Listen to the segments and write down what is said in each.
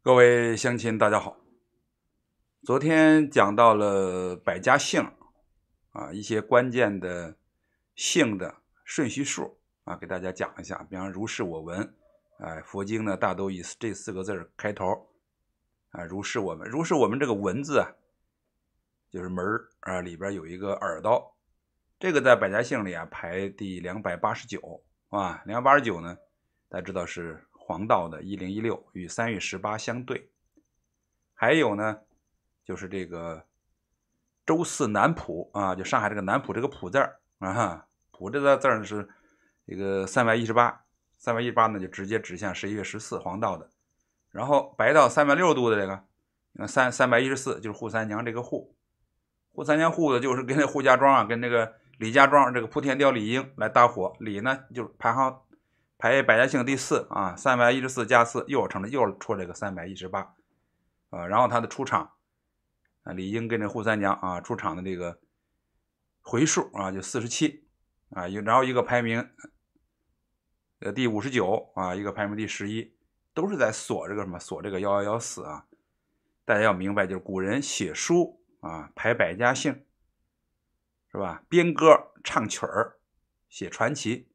各位乡亲，大家好。昨天讲到了百家姓啊，一些关键的姓的顺序数啊，给大家讲一下。比方如是我闻，哎，佛经呢大都以这四个字开头啊。如是我们，如是我们这个“文”字啊，就是门啊，里边有一个耳刀，这个在百家姓里啊排第两百八十九，啊，两百八十九呢，大家知道是。黄道的一零一六与三月十八相对，还有呢，就是这个周四南普啊，就上海这个南普这个普字儿啊，普这个字儿呢是这个三百一十八，三百一十八呢就直接指向十一月十四黄道的，然后白道三百六十度的这个，三三百一十四就是扈三娘这个扈，扈三娘扈的就是跟那扈家庄啊，跟那个李家庄这个莆天雕李英来搭伙，李呢就是排行。排百家姓第四啊，三百一十四加四又成了又出这个三百一十八，啊，然后他的出场啊，李英跟着扈三娘啊出场的这个回数啊就四十七啊，然后一个排名呃第五十九啊，一个排名第十一，都是在锁这个什么锁这个幺幺幺四啊，大家要明白，就是古人写书啊排百家姓是吧，编歌唱曲儿，写传奇。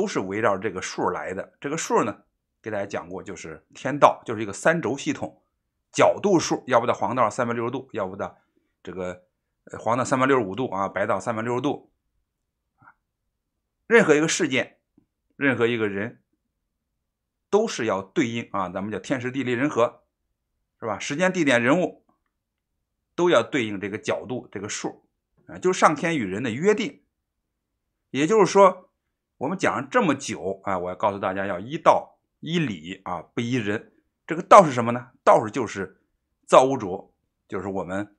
都是围绕这个数来的。这个数呢，给大家讲过，就是天道，就是一个三轴系统，角度数。要不到黄道三百六十度，要不到这个黄道三百六十五度啊，白道三百六十度啊。任何一个事件，任何一个人，都是要对应啊，咱们叫天时地利人和，是吧？时间、地点、人物都要对应这个角度、这个数啊，就是上天与人的约定。也就是说。我们讲了这么久，啊，我要告诉大家，要依道、依理啊，不依人。这个道是什么呢？道是就是造物主，就是我们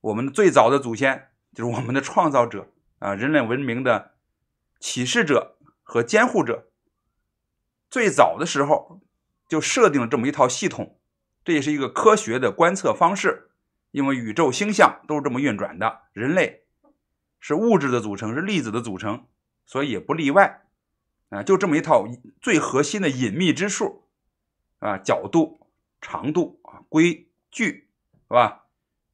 我们最早的祖先，就是我们的创造者啊，人类文明的启示者和监护者。最早的时候就设定了这么一套系统，这也是一个科学的观测方式，因为宇宙星象都是这么运转的。人类是物质的组成，是粒子的组成。所以也不例外，啊，就这么一套最核心的隐秘之术，啊，角度、长度啊，规矩，是吧？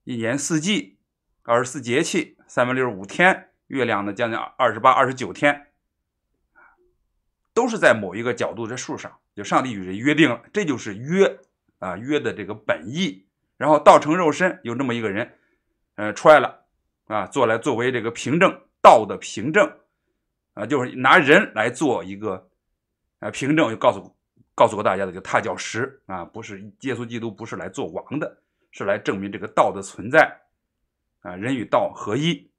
一年四季，二十四节气，三百六十五天，月亮呢将近二十八、二十九天，都是在某一个角度的数上，就上帝与人约定了，这就是约啊，约的这个本意。然后道成肉身，有这么一个人，呃，出来了啊，做来作为这个凭证，道的凭证。啊，就是拿人来做一个啊凭证，就告诉告诉过大家的，就踏脚石啊，不是耶稣基督，不是来做王的，是来证明这个道的存在啊，人与道合一，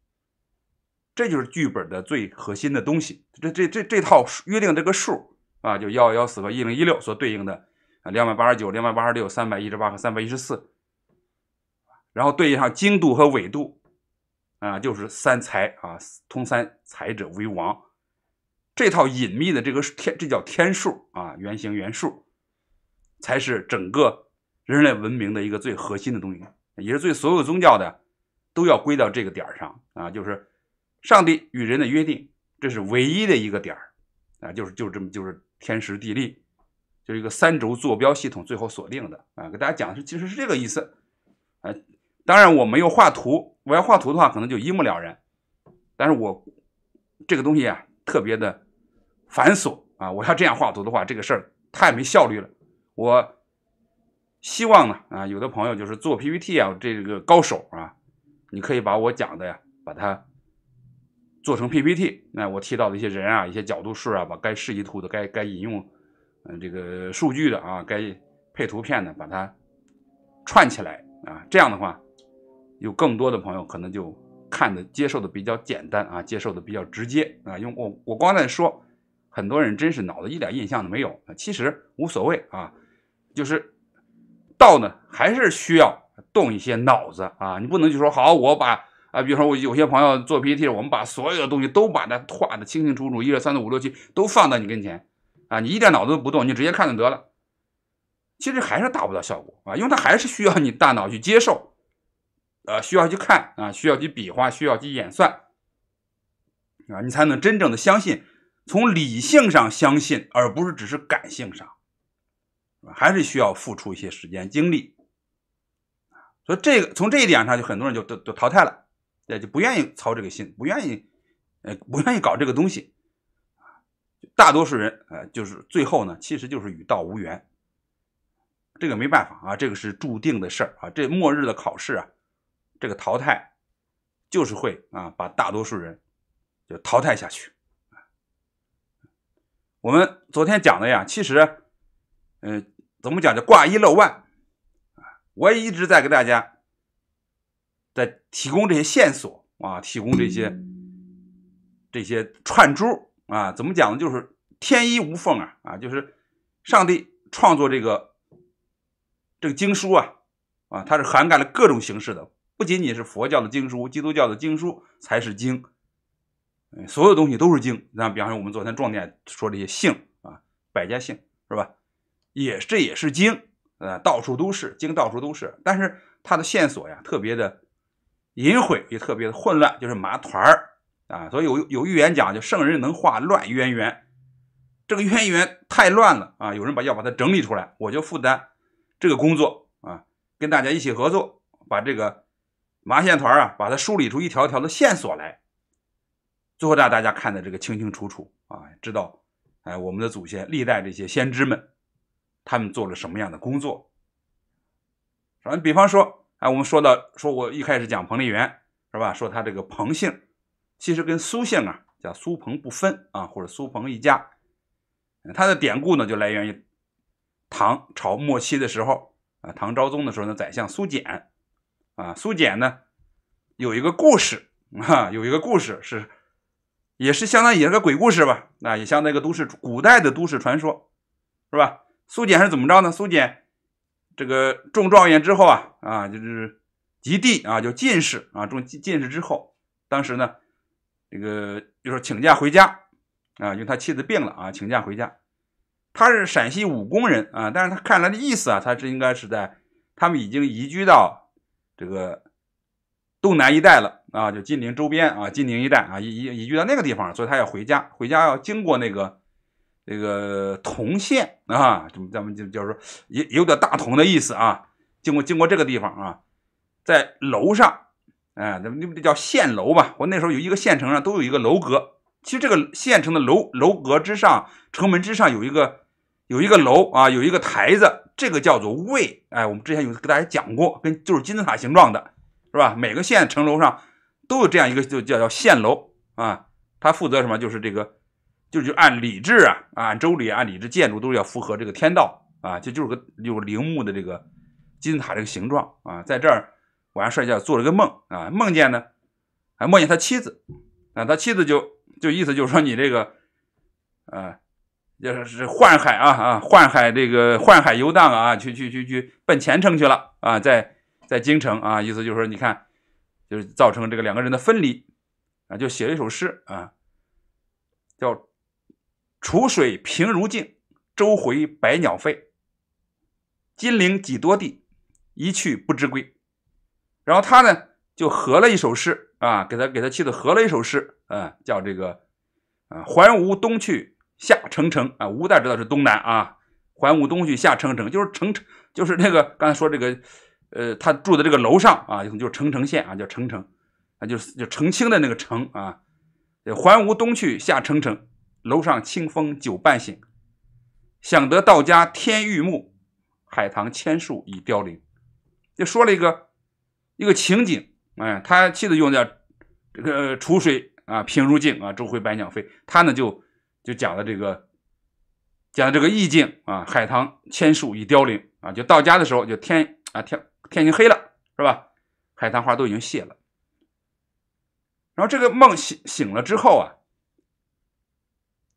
这就是剧本的最核心的东西。这这这这套约定这个数啊，就幺幺四和一零一六所对应的啊，两百八十九、两百八十六、三百一十八和三百一十四，然后对应上经度和纬度啊，就是三才啊，通三才者为王。这套隐秘的这个天，这叫天数啊，原型原数，才是整个人类文明的一个最核心的东西，也是最所有宗教的都要归到这个点上啊，就是上帝与人的约定，这是唯一的一个点啊，就是就是这么就是天时地利，就一个三轴坐标系统最后锁定的啊，给大家讲是其实是这个意思啊，当然我没有画图，我要画图的话可能就一目了然，但是我这个东西啊特别的。繁琐啊！我要这样画图的话，这个事儿太没效率了。我希望呢，啊，有的朋友就是做 PPT 啊，这个高手啊，你可以把我讲的呀，把它做成 PPT。那我提到的一些人啊，一些角度数啊，把该示意图的、该该引用嗯这个数据的啊，该配图片的，把它串起来啊。这样的话，有更多的朋友可能就看的接受的比较简单啊，接受的比较直接啊。因为我我光在说。很多人真是脑子一点印象都没有啊，其实无所谓啊，就是道呢，还是需要动一些脑子啊。你不能就说好，我把啊，比如说我有些朋友做 PPT，我们把所有的东西都把它画的清清楚楚，一、二、三、四、五、六、七都放到你跟前啊，你一点脑子都不动，你直接看就得了。其实还是达不到效果啊，因为它还是需要你大脑去接受，呃，需要去看啊，需要去比划，需要去演算啊，你才能真正的相信。从理性上相信，而不是只是感性上，还是需要付出一些时间精力所以这个从这一点上，就很多人就都都淘汰了，也就不愿意操这个心，不愿意呃，不愿意搞这个东西大多数人呃，就是最后呢，其实就是与道无缘。这个没办法啊，这个是注定的事儿啊。这末日的考试啊，这个淘汰就是会啊，把大多数人就淘汰下去。我们昨天讲的呀，其实，呃，怎么讲叫挂一漏万啊？我也一直在给大家，在提供这些线索啊，提供这些这些串珠啊。怎么讲呢？就是天衣无缝啊啊！就是上帝创作这个这个经书啊啊，它是涵盖了各种形式的，不仅仅是佛教的经书，基督教的经书才是经。所有东西都是经，那比方说我们昨天重点说这些姓啊，百家姓是吧？也这也是经啊，到处都是经，到处都是。但是它的线索呀，特别的淫秽，也特别的混乱，就是麻团儿啊。所以有有预言讲，就圣人能化乱渊源，这个渊源太乱了啊。有人把要把它整理出来，我就负担这个工作啊，跟大家一起合作，把这个麻线团啊，把它梳理出一条条的线索来。最后让大家看的这个清清楚楚啊，知道，哎，我们的祖先历代这些先知们，他们做了什么样的工作？啊，比方说，哎，我们说到说我一开始讲彭丽媛是吧？说他这个彭姓，其实跟苏姓啊叫苏彭不分啊，或者苏彭一家，他的典故呢就来源于唐朝末期的时候啊，唐昭宗的时候呢，宰相苏简啊，苏简呢有一个故事啊，有一个故事是。也是相当也是个鬼故事吧？那也像那个都市古代的都市传说，是吧？苏简是怎么着呢？苏简这个中状元之后啊啊，就是及第啊，就进士啊，中进士之后，当时呢，这个就是请假回家啊，因为他妻子病了啊，请假回家。他是陕西武功人啊，但是他看来的意思啊，他是应该是在他们已经移居到这个东南一带了。啊，就金陵周边啊，金陵一带啊，移移移居到那个地方，所以他要回家，回家要经过那个那个同县啊，咱们咱们就就是说，有有点大同的意思啊，经过经过这个地方啊，在楼上，哎，咱们那不叫县楼吧？我那时候有一个县城上都有一个楼阁，其实这个县城的楼楼阁之上，城门之上有一个有一个楼啊，有一个台子，这个叫做卫，哎，我们之前有给大家讲过，跟就是金字塔形状的，是吧？每个县城楼上。都有这样一个就叫叫县楼啊，他负责什么？就是这个，就就按礼制啊，按周礼，按礼制建筑都要符合这个天道啊。这就是个有陵墓的这个金字塔这个形状啊。在这儿，事帅叫做了个梦啊，梦见呢，还梦见他妻子啊。他妻子就就意思就是说你这个啊，就是是宦海啊啊，宦海这个宦海游荡啊，去去去去奔前程去了啊，在在京城啊，意思就是说你看。就是造成这个两个人的分离啊，就写了一首诗啊，叫“楚水平如镜，舟回百鸟飞。金陵几多地，一去不知归。”然后他呢就合了一首诗啊，给他给他妻子合了一首诗啊，叫这个“啊还吴东去下城城啊吴”大知道是东南啊，还吴东去下城城，就是城城就是那个刚才说这个。呃，他住的这个楼上啊，就澄城县啊，叫澄城，啊，就是就澄清的那个城啊。环无东去下澄城，楼上清风酒半醒，想得到家天欲暮，海棠千树已凋零。就说了一个一个情景，哎，他妻子用的这个楚水啊，平如镜啊，周回百鸟飞。他呢就就讲了这个讲的这个意境啊，海棠千树已凋零啊，就到家的时候就天啊天。天已经黑了，是吧？海棠花都已经谢了。然后这个梦醒醒了之后啊，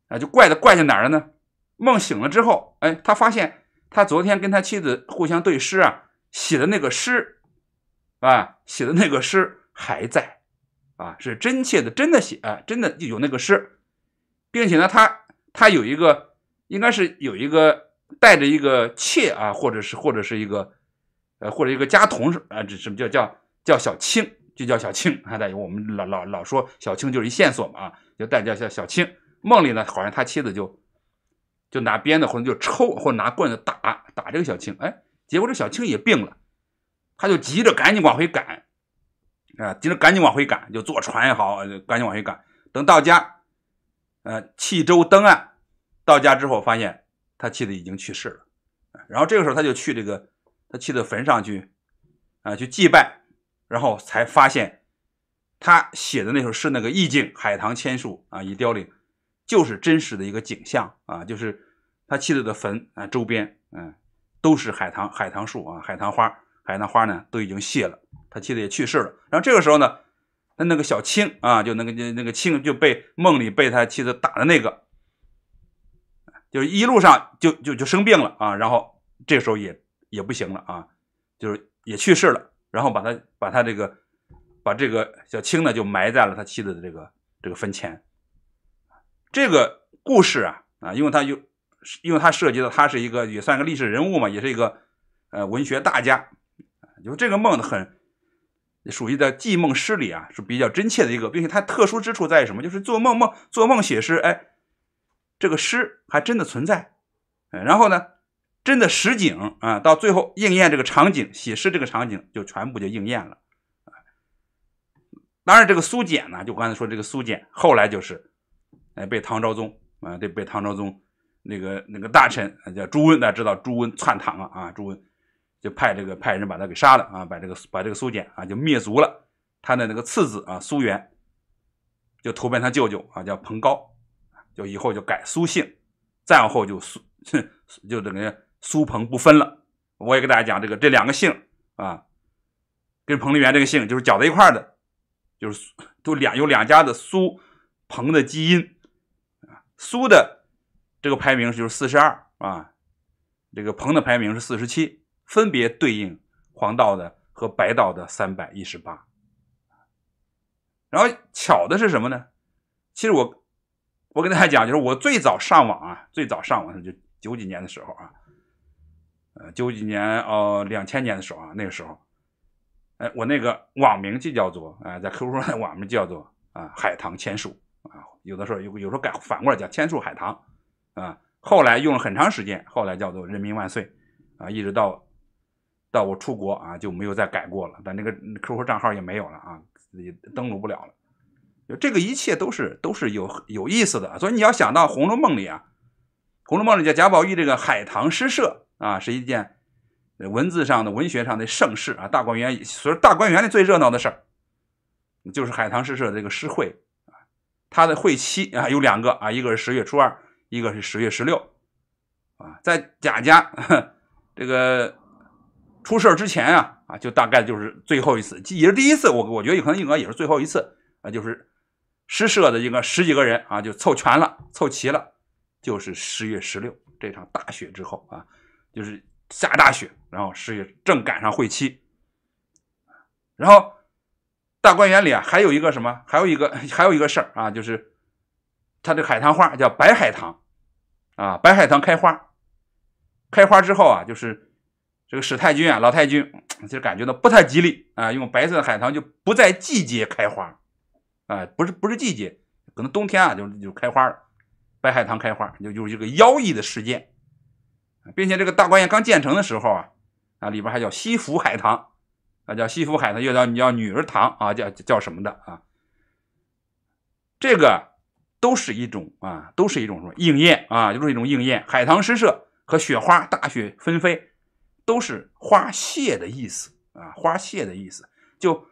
啊，就怪的怪在哪儿了呢？梦醒了之后，哎，他发现他昨天跟他妻子互相对诗啊写的那个诗，啊写的那个诗还在，啊是真切的真的写啊真的有那个诗，并且呢他他有一个应该是有一个带着一个妾啊，或者是或者是一个。呃，或者一个家童是啊，这什么叫叫叫小青，就叫小青啊。大爷，我们老老老说小青就是一线索嘛啊，就代叫叫小青。梦里呢，好像他妻子就就拿鞭子或者就抽，或者拿棍子打打这个小青，哎，结果这小青也病了，他就急着赶紧往回赶啊，急着赶紧往回赶，就坐船也好，赶紧往回赶。等到家，呃，弃舟登岸，到家之后发现他妻子已经去世了，然后这个时候他就去这个。他妻子坟上去，啊，去祭拜，然后才发现，他写的那首诗那个意境，海棠千树啊，一凋零，就是真实的一个景象啊，就是他妻子的坟啊，周边，嗯，都是海棠，海棠树啊，海棠花，海棠花呢都已经谢了，他妻子也去世了。然后这个时候呢，他那个小青啊，就那个那个青就被梦里被他妻子打的那个，就一路上就就就生病了啊，然后这时候也。也不行了啊，就是也去世了，然后把他把他这个把这个小青呢就埋在了他妻子的这个这个坟前。这个故事啊啊，因为他就因为他涉及到他是一个也算个历史人物嘛，也是一个呃文学大家，就这个梦很属于在记梦诗里啊是比较真切的一个，并且它特殊之处在于什么？就是做梦梦做梦写诗，哎，这个诗还真的存在，然后呢？真的实景啊，到最后应验这个场景，写诗这个场景就全部就应验了。当然，这个苏简呢，就刚才说这个苏简，后来就是哎被唐昭宗啊，这被唐昭宗那个那个大臣叫朱温，大家知道朱温篡唐了啊，朱温就派这个派人把他给杀了啊，把这个把这个苏简啊就灭族了。他的那个次子啊苏元就投奔他舅舅啊叫彭高，就以后就改苏姓，再往后就苏 就等于。苏彭不分了，我也给大家讲这个，这两个姓啊，跟彭丽媛这个姓就是搅在一块的，就是都两有两家的苏彭的基因啊，苏的这个排名是就是四十二啊，这个彭的排名是四十七，分别对应黄道的和白道的三百一十八。然后巧的是什么呢？其实我我跟大家讲，就是我最早上网啊，最早上网就九几年的时候啊。呃，九几年哦，两千年的时候啊，那个时候，哎，我那个网名就叫做啊，在 QQ 的网名叫做啊“海棠千树”啊，有的时候有有时候改反过来叫“千树海棠”啊。后来用了很长时间，后来叫做“人民万岁”啊，一直到到我出国啊就没有再改过了，但那个 QQ 账号也没有了啊，也登录不了了。就这个一切都是都是有有意思的，所以你要想到《红楼梦》里啊，《红楼梦》里叫贾宝玉这个“海棠诗社”。啊，是一件文字上的、文学上的盛世啊！大观园，所以大观园里最热闹的事儿，就是海棠诗社这个诗会啊。它的会期啊，有两个啊，一个是十月初二，一个是十月十六啊。在贾家 这个出事之前啊，啊，就大概就是最后一次，也是第一次。我我觉得可能应该也是最后一次啊，就是诗社的应该十几个人啊，就凑全了、凑齐了，就是十月十六这场大雪之后啊。就是下大雪，然后是正赶上晦气，然后大观园里啊，还有一个什么，还有一个 还有一个事儿啊，就是它的海棠花叫白海棠，啊，白海棠开花，开花之后啊，就是这个史太君啊，老太君就感觉到不太吉利啊，用白色的海棠就不在季节开花，啊，不是不是季节，可能冬天啊就就开花了，白海棠开花就有一个妖异的事件。并且这个大观园刚建成的时候啊，啊里边还叫西府海棠，啊叫西府海棠，又叫叫女儿堂啊，叫叫什么的啊？这个都是一种啊，都是一种什么应验啊？就是一种应验。海棠诗社和雪花大雪纷飞都是花谢的意思啊，花谢的意思就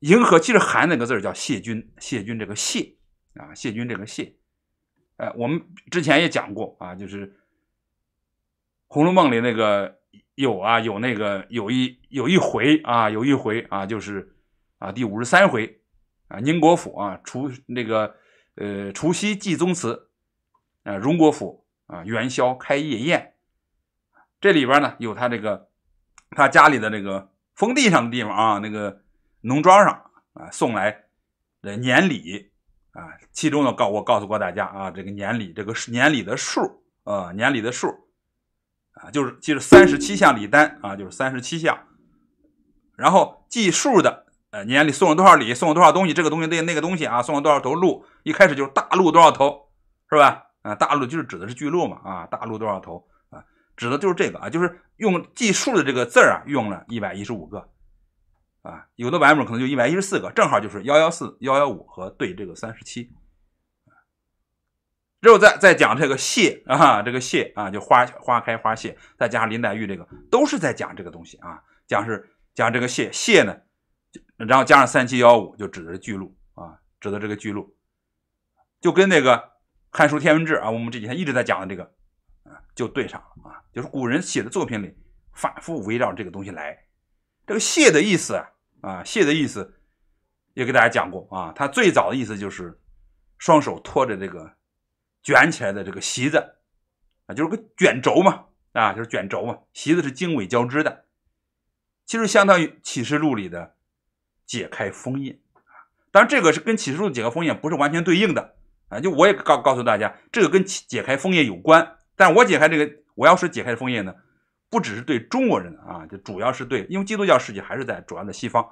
迎合。其实含那个字叫谢君，谢君这个谢啊，谢君这个谢。呃，我们之前也讲过啊，就是。《红楼梦》里那个有啊，有那个有一有一回啊，有一回啊，就是啊第五十三回啊，宁国府啊，除那个呃除夕祭宗祠啊，荣国府啊，元宵开夜宴。这里边呢有他这个他家里的这个封地上的地方啊，那个农庄上啊，送来的年礼啊，其中呢告我告诉过大家啊，这个年礼这个年礼的数呃，年礼的数。啊，就是记着三十七项礼单啊，就是三十七项，然后计数的，呃，年里送了多少礼，送了多少东西，这个东西那那个东西啊，送了多少头鹿，一开始就是大鹿多少头，是吧？啊，大鹿就是指的是巨鹿嘛，啊，大鹿多少头啊，指的就是这个啊，就是用计数的这个字儿啊，用了一百一十五个，啊，有的版本可能就一百一十四个，正好就是幺幺四、幺幺五和对这个三十七。之后再再讲这个谢啊，这个谢啊，就花花开花谢，再加上林黛玉这个，都是在讲这个东西啊，讲是讲这个谢。谢呢，然后加上三七幺五，就指的是巨鹿啊，指的这个巨鹿，就跟那个《汉书天文志》啊，我们这几天一直在讲的这个啊，就对上了啊，就是古人写的作品里反复围绕这个东西来。这个谢的意思啊啊，谢的意思也给大家讲过啊，它最早的意思就是双手托着这个。卷起来的这个席子，啊，就是个卷轴嘛，啊，就是卷轴嘛。席子是经纬交织的，其实相当于启示录里的解开封印啊。当然，这个是跟启示录解开封印不是完全对应的啊。就我也告告诉大家，这个跟解开封印有关，但我解开这个，我要是解开封印呢，不只是对中国人啊，就主要是对，因为基督教世界还是在主要的西方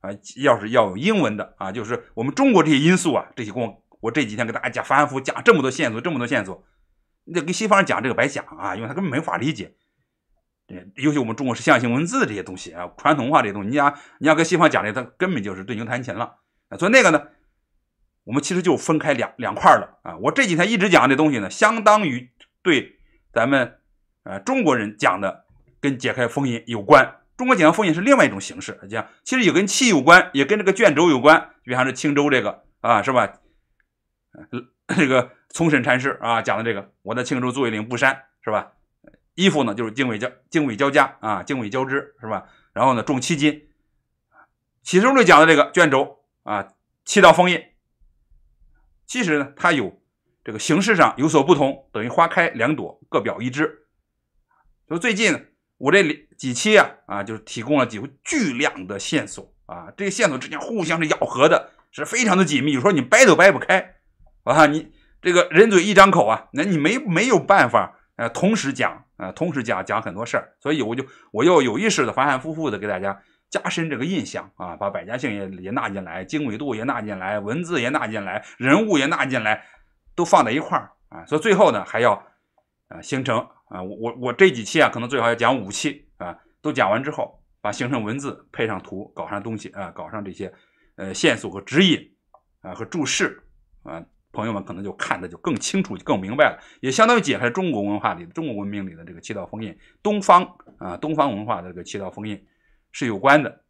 啊。要是要有英文的啊，就是我们中国这些因素啊，这些功我这几天给大家讲反复讲这么多线索，这么多线索，你得跟西方人讲这个白讲啊，因为他根本没法理解。尤其我们中国是象形文字这些东西啊，传统文化这东西，你要你要跟西方讲的，他根本就是对牛弹琴了。所以那个呢，我们其实就分开两两块了啊。我这几天一直讲这东西呢，相当于对咱们呃中国人讲的，跟解开封印有关。中国解开封印是另外一种形式，讲其实也跟气有关，也跟这个卷轴有关，比方像是青州这个啊，是吧？这个从审禅师啊讲的这个，我在庆州做一领布衫是吧？衣服呢就是经纬交经纬交加啊，经纬交织是吧？然后呢重七斤。启松就讲的这个卷轴啊，七道封印。其实呢，它有这个形式上有所不同，等于花开两朵，各表一枝。就最近我这几期啊啊，就是提供了几巨量的线索啊，这个线索之间互相是咬合的，是非常的紧密，有时候你掰都掰不开。啊，你这个人嘴一张口啊，那你没没有办法呃，同时讲啊，同时讲讲很多事儿，所以我就我又有意识的反反复复的给大家加深这个印象啊，把百家姓也也纳进来，经纬度也纳进来，文字也纳进来，人物也纳进来，都放在一块儿啊，所以最后呢还要啊形成啊，我我我这几期啊，可能最好要讲五期啊，都讲完之后把形成文字配上图，搞上东西啊，搞上这些呃线索和指引啊和注释啊。朋友们可能就看得就更清楚、更明白了，也相当于解开中国文化里的、中国文明里的这个七道封印，东方啊，东方文化的这个七道封印是有关的。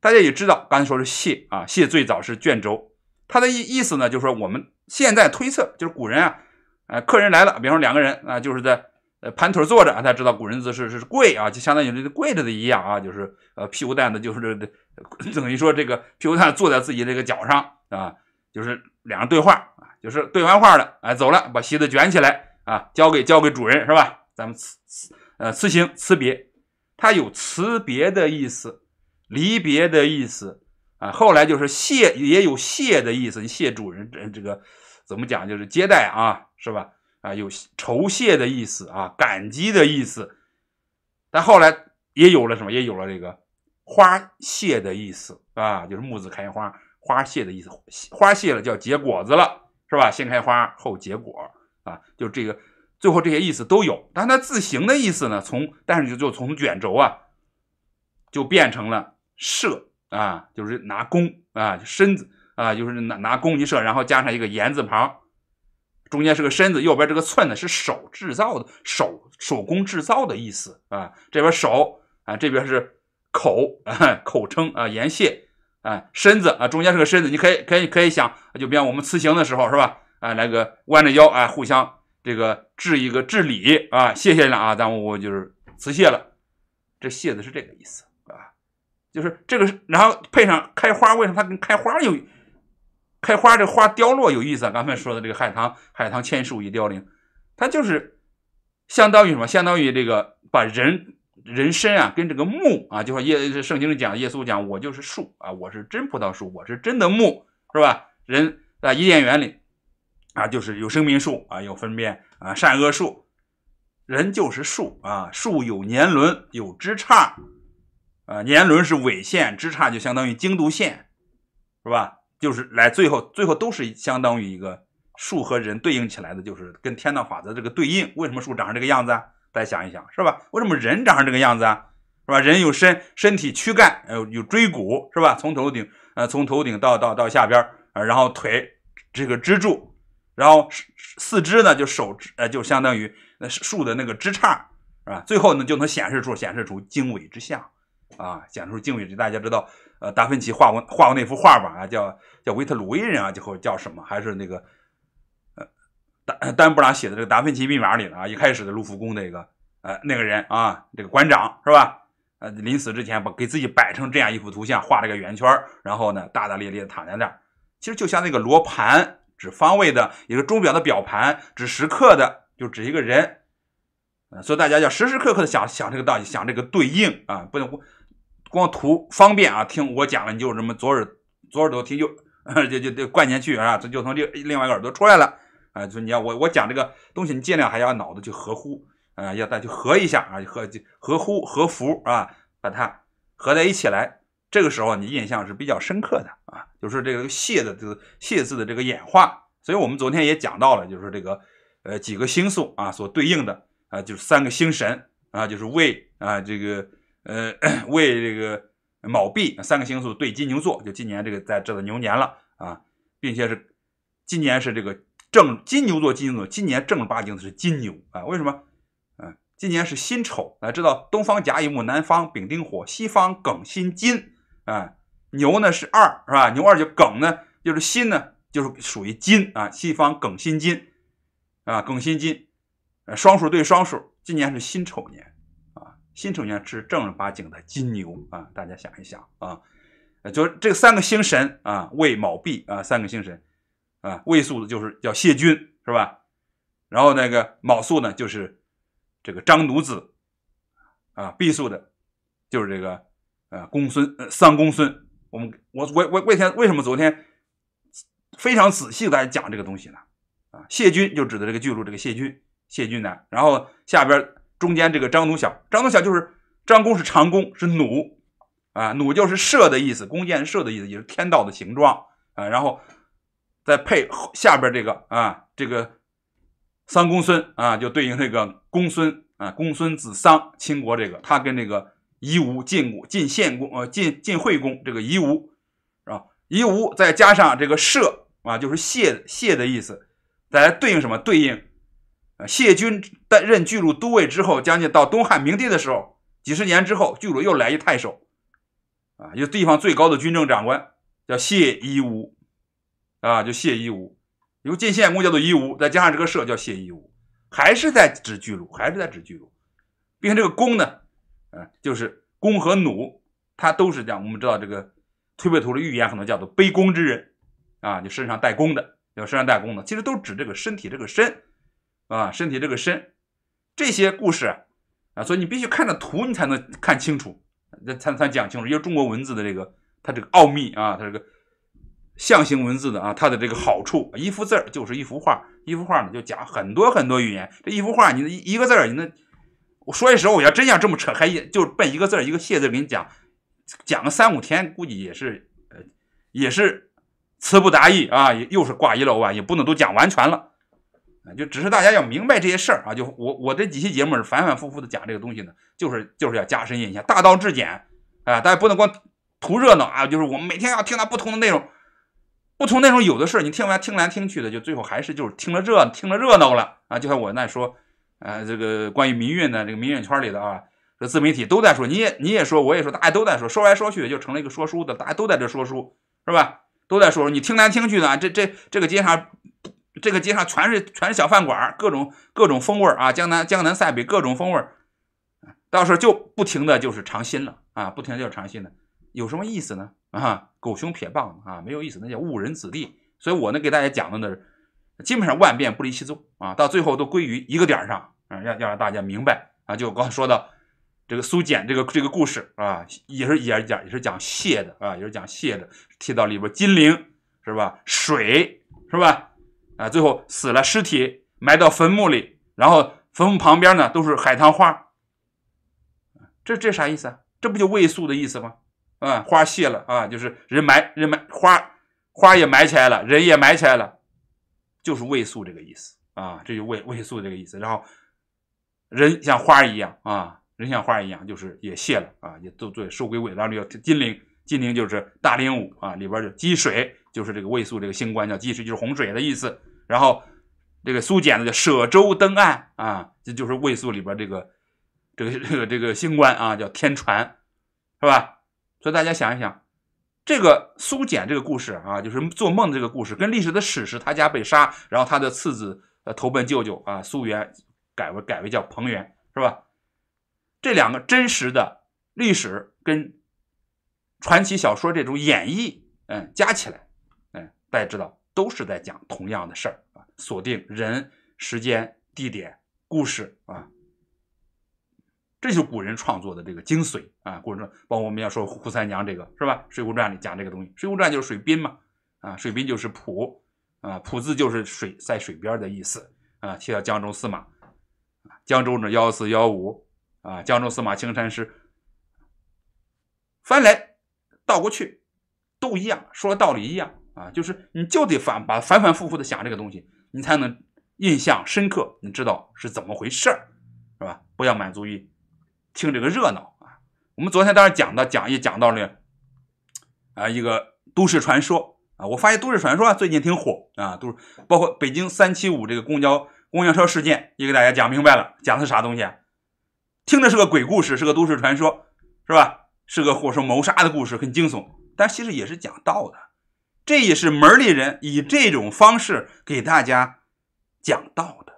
大家也知道，刚才说是谢啊，谢最早是卷轴，它的意意思呢，就是说我们现在推测，就是古人啊，呃，客人来了，比方说两个人啊，就是在呃盘腿坐着啊，他知道古人姿势是跪啊，就相当于这跪着的一样啊，就是呃屁股蛋子就是这 等于说这个屁股蛋坐在自己这个脚上啊。就是两人对话啊，就是对完话了，哎，走了，把席子卷起来啊，交给交给主人是吧？咱们辞辞呃辞行辞别，它有辞别的意思，离别的意思啊。后来就是谢，也有谢的意思，谢主人这这个怎么讲就是接待啊，是吧？啊，有酬谢的意思啊，感激的意思。但后来也有了什么？也有了这个花谢的意思啊，就是木子开花。花谢的意思，花谢了叫结果子了，是吧？先开花后结果啊，就这个最后这些意思都有。但它字形的意思呢，从但是就就从卷轴啊，就变成了射啊，就是拿弓啊，身子啊，就是拿拿弓去射，然后加上一个言字旁，中间是个身子，右边这个寸呢是手制造的，手手工制造的意思啊，这边手啊，这边是口啊，口称啊言谢。哎，身子啊，中间是个身子，你可以，可以，可以想，就比如我们辞行的时候，是吧？啊，来个弯着腰，啊，互相这个致一个致礼啊，谢谢了啊，耽误我就是辞谢了，这谢字是这个意思啊，就是这个，然后配上开花，为什么它跟开花有开花？这花凋落有意思啊，刚才说的这个海棠，海棠千树一凋零，它就是相当于什么？相当于这个把人。人参啊，跟这个木啊，就说耶圣经讲耶稣讲我就是树啊，我是真葡萄树，我是真的木，是吧？人在伊甸园里啊，就是有生命树啊，有分辨啊善恶树，人就是树啊，树有年轮有枝杈啊，年轮是纬线，枝杈就相当于经度线，是吧？就是来最后最后都是相当于一个树和人对应起来的，就是跟天道法则这个对应，为什么树长成这个样子？再想一想，是吧？为什么人长成这个样子啊？是吧？人有身，身体躯干，呃，有有椎骨，是吧？从头顶，呃，从头顶到到到下边儿，啊，然后腿这个支柱，然后四肢呢，就手，呃，就相当于那树的那个枝杈，是吧？最后呢，就能显示出显示出经纬之象，啊，显示出经纬之。大家知道，呃，达芬奇画过画过那幅画吧？啊，叫叫维特鲁威人啊，叫叫什么？还是那个？丹丹部长写的这个《达芬奇密码》里了啊，一开始的卢浮宫的一个呃那个人啊，这个馆长是吧？呃，临死之前把给自己摆成这样一幅图像，画了个圆圈，然后呢，大大咧咧的躺在那儿。其实就像那个罗盘指方位的，一个钟表的表盘指时刻的，就指一个人。所以大家要时时刻刻的想想这个道理，想这个对应啊，不能光图方便啊。听我讲了你就什么左耳左耳朵听，就就就灌进去啊，就就从另另外一个耳朵出来了。啊，就你要我我讲这个东西，你尽量还要脑子去合乎啊，要再去合一下啊，合就合乎合符啊，把它合在一起来。这个时候你印象是比较深刻的啊，就是这个“谢”的这个“谢”字的这个演化。所以我们昨天也讲到了，就是这个呃几个星宿啊所对应的啊，就是三个星神啊，就是为啊这个呃 为这个卯、币三个星宿对金牛座，就今年这个在这牛年了啊，并且是今年是这个。正金牛座，金牛座今年正儿八经的是金牛啊？为什么？嗯，今年是辛丑，啊，知道东方甲乙木，南方丙丁火，西方庚辛金啊。牛呢是二是吧？牛二就庚呢，就是辛呢，就是属于金啊。西方庚辛金啊，庚辛金，呃，双数对双数，今年是辛丑年啊，辛丑年是正儿八经的金牛啊。大家想一想啊，就是这三个星神啊，未卯巳啊，三个星神。啊，卫素的就是叫谢军，是吧？然后那个卯素呢，就是这个张弩子。啊，毕素的就是这个呃公孙呃三公孙。我们我我我为天，为什么昨天非常仔细大家讲这个东西呢？啊，谢军就指的这个巨鹿这个谢军，谢军呢，然后下边中间这个张弩小，张弩小就是张弓是长弓是弩，啊，弩就是射的意思，弓箭射的意思，也是天道的形状啊，然后。再配下边这个啊，这个桑公孙啊，就对应那个公孙啊，公孙子桑，秦国这个，他跟这个夷吾、晋国、晋献公呃，晋晋惠公这个夷吾是吧？夷吾再加上这个射啊，就是谢谢的意思，再来对应什么？对应，谢军在任巨鹿都尉之后，将近到东汉明帝的时候，几十年之后，巨鹿又来一太守，啊，一个地方最高的军政长官，叫谢夷吾。啊，就谢夷吾，由晋献公叫做一无，再加上这个社叫谢一无，还是在指巨鹿，还是在指巨鹿，并且这个弓呢，嗯，就是弓和弩，它都是这样。我们知道这个推背图的预言很多叫做背弓之人，啊，就身上带弓的，要身上带弓的，其实都指这个身体这个身，啊，身体这个身，这些故事，啊，所以你必须看着图，你才能看清楚，才才讲清楚，因为中国文字的这个它这个奥秘啊，它这个。象形文字的啊，它的这个好处，一幅字儿就是一幅画，一幅画呢就讲很多很多语言。这一幅画，你一一个字儿，你那我说句实话，我要真要这么扯，开，就奔一个字儿一个谢字给你讲，讲个三五天，估计也是呃也是词不达意啊，又是挂一漏万，也不能都讲完全了啊。就只是大家要明白这些事儿啊，就我我这几期节目反反复复的讲这个东西呢，就是就是要加深印象，大道至简啊，大家不能光图热闹啊，就是我们每天要听到不同的内容。不同内容有的是，你听完听来听去的，就最后还是就是听了热，听了热闹了啊！就像我那说，呃，这个关于民运的，这个民运圈里的啊，这自媒体都在说，你也你也说，我也说，大家都在说，说来说去就成了一个说书的，大家都在这说书，是吧？都在说你听来听去的这这这个街上，这个街上全是全是小饭馆，各种各种风味啊，江南江南菜比各种风味到时候就不停的就是尝新了啊，不停的就尝新的，有什么意思呢？啊，狗熊撇棒啊，没有意思，那叫误人子弟。所以我呢，给大家讲的呢，基本上万变不离其宗啊，到最后都归于一个点上。啊，要要让大家明白啊，就我刚才说的这个苏简这个这个故事啊，也是也是讲也是讲蟹的啊，也是讲蟹的提到里边金陵是吧？水是吧？啊，最后死了，尸体埋到坟墓里，然后坟墓旁边呢都是海棠花。这这啥意思啊？这不就卫诉的意思吗？嗯，花谢了啊，就是人埋人埋花花也埋起来了，人也埋起来了，就是未宿这个意思啊，这就未未宿这个意思。然后，人像花一样啊，人像花一样，就是也谢了啊，也都都收归尾。然后叫金陵，金陵就是大陵谷啊，里边就积水，就是这个未宿这个星官叫积水，就是洪水的意思。然后这个苏简呢叫舍舟登岸啊，这就是未宿里边这个这个这个这个星官啊，叫天船，是吧？所以大家想一想，这个苏简这个故事啊，就是做梦的这个故事，跟历史的史实，他家被杀，然后他的次子呃投奔舅舅啊，苏元改为改为叫彭元，是吧？这两个真实的历史跟传奇小说这种演绎，嗯，加起来，嗯，大家知道都是在讲同样的事儿啊，锁定人、时间、地点、故事啊。这就是古人创作的这个精髓啊！古人说，包括我们要说《胡三娘》这个是吧？《水浒传》里讲这个东西，《水浒传》就是水滨嘛啊，水滨就是浦啊，浦字就是水在水边的意思啊。提到江州司马，江州呢幺四幺五啊，江州司马青衫湿，翻来倒过去都一样，说道理一样啊，就是你就得反把反反复复的想这个东西，你才能印象深刻，你知道是怎么回事儿是吧？不要满足于。听这个热闹啊！我们昨天当然讲的讲也讲到了啊，一个都市传说啊。我发现都市传说最近挺火啊，都包括北京三七五这个公交公交车事件也给大家讲明白了。讲的是啥东西啊？听着是个鬼故事，是个都市传说，是吧？是个或者说谋杀的故事，很惊悚，但其实也是讲道的。这也是门里人以这种方式给大家讲道的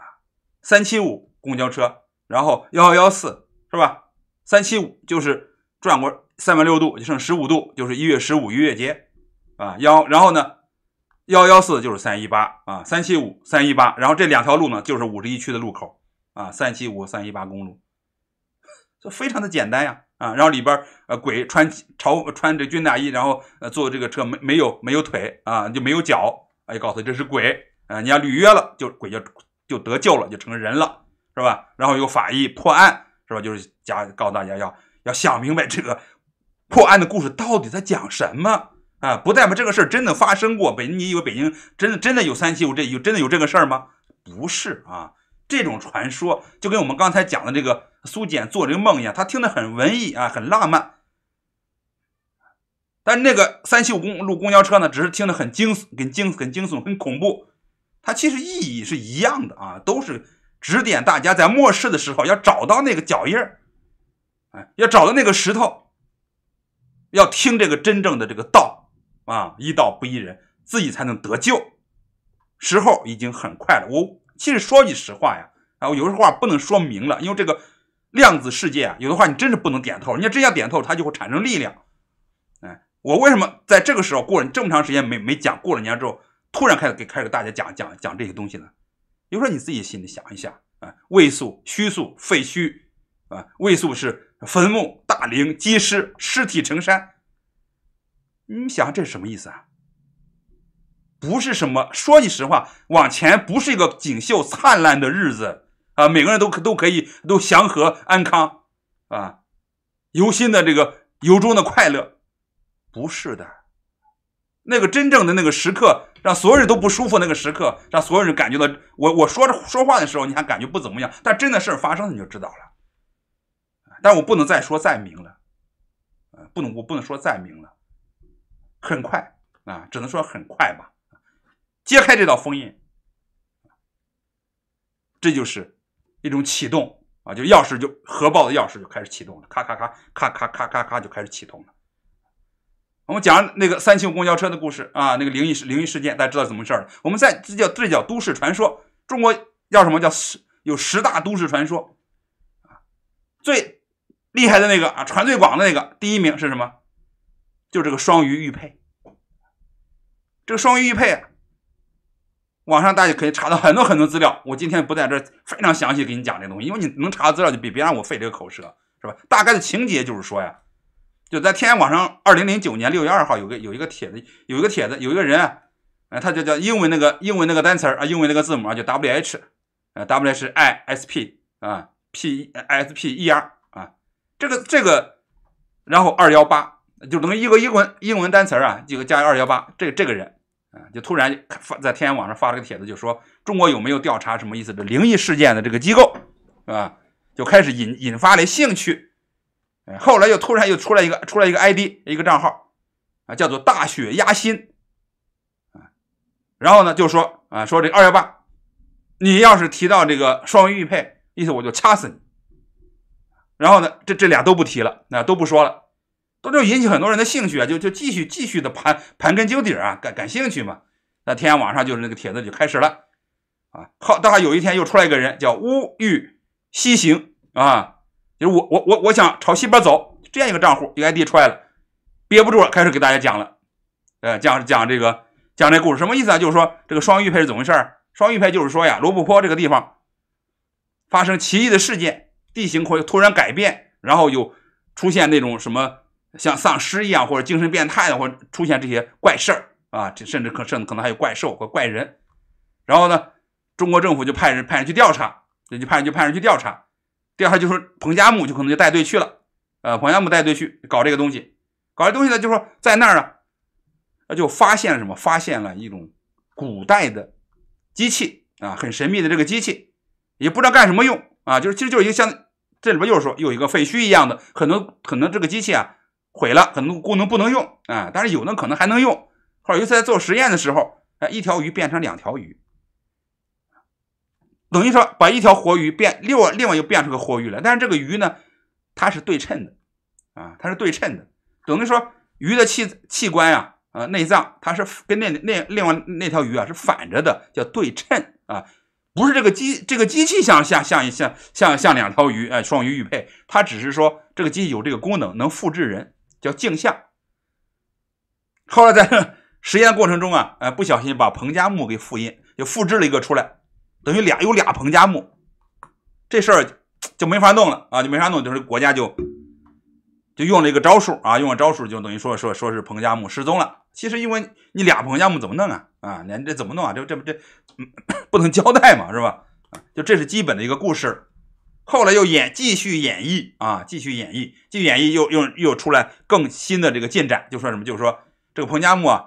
啊。三七五公交车，然后幺幺四。是吧？三七五就是转过三百六度，就剩十五度，就是一月十五，一月节，啊幺，然后呢幺幺四就是三一八啊，三七五三一八，然后这两条路呢就是五十一区的路口啊，三七五三一八公路，这非常的简单呀啊，然后里边儿呃鬼穿朝穿着军大衣，然后呃坐这个车没没有没有腿啊就没有脚，哎告诉这是鬼啊，你要履约了就鬼就就得救了就成人了是吧？然后有法医破案。是吧？就是讲，告诉大家要要想明白这个破案的故事到底在讲什么啊？不代表这个事儿真的发生过。北你以为北京真的真的有三七五这有真的有这个事儿吗？不是啊，这种传说就跟我们刚才讲的这个苏简做这个梦一样，他听得很文艺啊，很浪漫。但那个三七五公路公交车呢，只是听得很惊、很惊、很惊悚、很恐怖。它其实意义是一样的啊，都是。指点大家在末世的时候要找到那个脚印儿，哎，要找到那个石头，要听这个真正的这个道啊，医道不医人，自己才能得救。时候已经很快了，我其实说句实话呀，啊，我有些话不能说明了，因为这个量子世界啊，有的话你真是不能点透，人家真要点透，它就会产生力量。哎，我为什么在这个时候过了这么长时间没没讲，过了年之后突然开始给开始大家讲讲讲这些东西呢？比如说你自己心里想一下啊，未宿虚宿废墟啊，未宿是坟墓大陵积尸尸体成山，你想想这是什么意思啊？不是什么，说句实话，往前不是一个锦绣灿烂的日子啊，每个人都都可以都祥和安康啊，由心的这个由衷的快乐，不是的。那个真正的那个时刻，让所有人都不舒服。那个时刻，让所有人感觉到我我说着说话的时候，你还感觉不怎么样。但真的事儿发生了，你就知道了。但我不能再说再明了，不能我不能说再明了。很快啊，只能说很快吧。揭开这道封印，这就是一种启动啊，就钥匙就核爆的钥匙就开始启动了，咔咔咔咔咔咔咔咔就开始启动了。我们讲那个三清公交车的故事啊，那个灵异事灵异事件，大家知道怎么回事我们在这叫这叫都市传说。中国叫什么叫十有十大都市传说啊？最厉害的那个啊，传最广的那个，第一名是什么？就这个双鱼玉佩。这个双鱼玉佩，网上大家可以查到很多很多资料。我今天不在这非常详细给你讲这东西，因为你能查资料，就别别让我费这个口舌，是吧？大概的情节就是说呀。就在天涯网上，二零零九年六月二号有个有一个帖子，有一个帖子，有一个人，啊，他就叫英文那个英文那个单词啊，英文那个字母啊，叫 W H，呃 W H I S P 啊 P S P E R 啊，这个这个，然后二幺八，就等于一个英文英文单词啊，几个加二幺八，这这个人啊，就突然发在天涯网上发了个帖子，就说中国有没有调查什么意思的灵异事件的这个机构啊，就开始引引发了兴趣。哎，后来又突然又出来一个，出来一个 ID，一个账号，啊，叫做“大雪压心”，啊，然后呢就说，啊，说这二幺八，你要是提到这个双鱼玉佩，意思我就掐死你。然后呢，这这俩都不提了，那都不说了，都就引起很多人的兴趣啊，就就继续继续的盘盘根究底啊，感感兴趣嘛。那天晚上就是那个帖子就开始了，啊，好，到后有一天又出来一个人叫“乌玉西行”，啊。就是我我我我想朝西边走，这样一个账户一个 ID 出来了，憋不住了，开始给大家讲了，呃，讲讲这个讲这故事什么意思啊？就是说这个双玉佩是怎么回事？双玉佩就是说呀，罗布泊这个地方发生奇异的事件，地形会突然改变，然后又出现那种什么像丧尸一样或者精神变态的，或者出现这些怪事儿啊，这甚至可甚至可能还有怪兽和怪人，然后呢，中国政府就派人派人去调查，就派人就派人去调查。第二就是彭加木就可能就带队去了，呃，彭加木带队去搞这个东西，搞这东西呢，就说在那儿呢，呃，就发现了什么？发现了一种古代的机器啊，很神秘的这个机器，也不知道干什么用啊。就是其实就是一个像这里边又说又一个废墟一样的，可能可能这个机器啊毁了，很多功能不能用啊，但是有的可能还能用。后来有一次在做实验的时候，哎，一条鱼变成两条鱼。等于说，把一条活鱼变，另外另外又变出个活鱼来。但是这个鱼呢，它是对称的，啊，它是对称的。等于说，鱼的器器官呀，呃，内脏，它是跟那那另外那条鱼啊是反着的，叫对称啊，不是这个机这个机器像像像像像像两条鱼哎，双鱼玉佩，它只是说这个机器有这个功能，能复制人，叫镜像。后来在 实验过程中啊，呃，不小心把彭加木给复印，就复制了一个出来。等于俩有俩彭加木，这事儿就没法弄了啊，就没法弄，就是国家就就用了一个招数啊，用了招数就等于说说说是彭加木失踪了。其实因为你俩彭加木怎么弄啊啊，连这怎么弄啊？这这不这不能交代嘛，是吧？就这是基本的一个故事。后来又演继续演绎啊，继续演绎，继续演绎又又又出来更新的这个进展，就说什么？就说这个彭加木啊，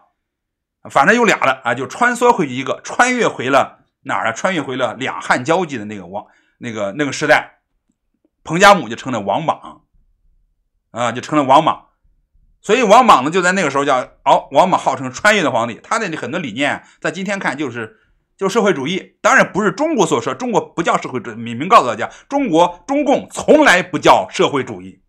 反正有俩了啊，就穿梭回去一个，穿越回了。哪儿呢？穿越回了两汉交际的那个王那个那个时代，彭加木就成了王莽啊，就成了王莽。所以王莽呢，就在那个时候叫哦，王莽号称穿越的皇帝。他的很多理念在今天看就是就社会主义，当然不是中国所说，中国不叫社会主义。明告诉大家，中国中共从来不叫社会主义，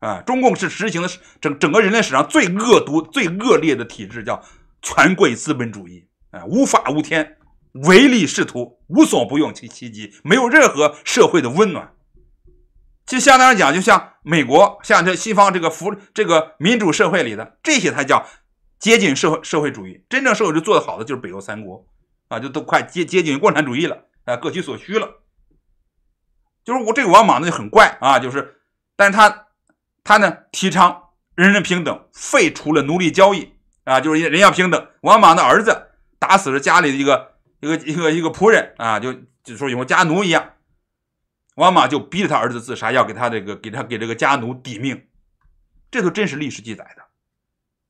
啊，中共是实行的整整个人类史上最恶毒、最恶劣的体制，叫权贵资本主义，啊，无法无天。唯利是图，无所不用其其极，没有任何社会的温暖。就相当于讲，就像美国，像这西方这个福这个民主社会里的这些，才叫接近社会社会主义。真正社会主义做得好的，就是北欧三国啊，就都快接接近共产主义了啊，各取所需了。就是我这个王莽呢，就很怪啊，就是，但是他他呢，提倡人人平等，废除了奴隶交易啊，就是人人要平等。王莽的儿子打死了家里的一个。一个一个一个仆人啊，就就说个家奴一样，王莽就逼着他儿子自杀，要给他这个给他给这个家奴抵命，这都真实历史记载的。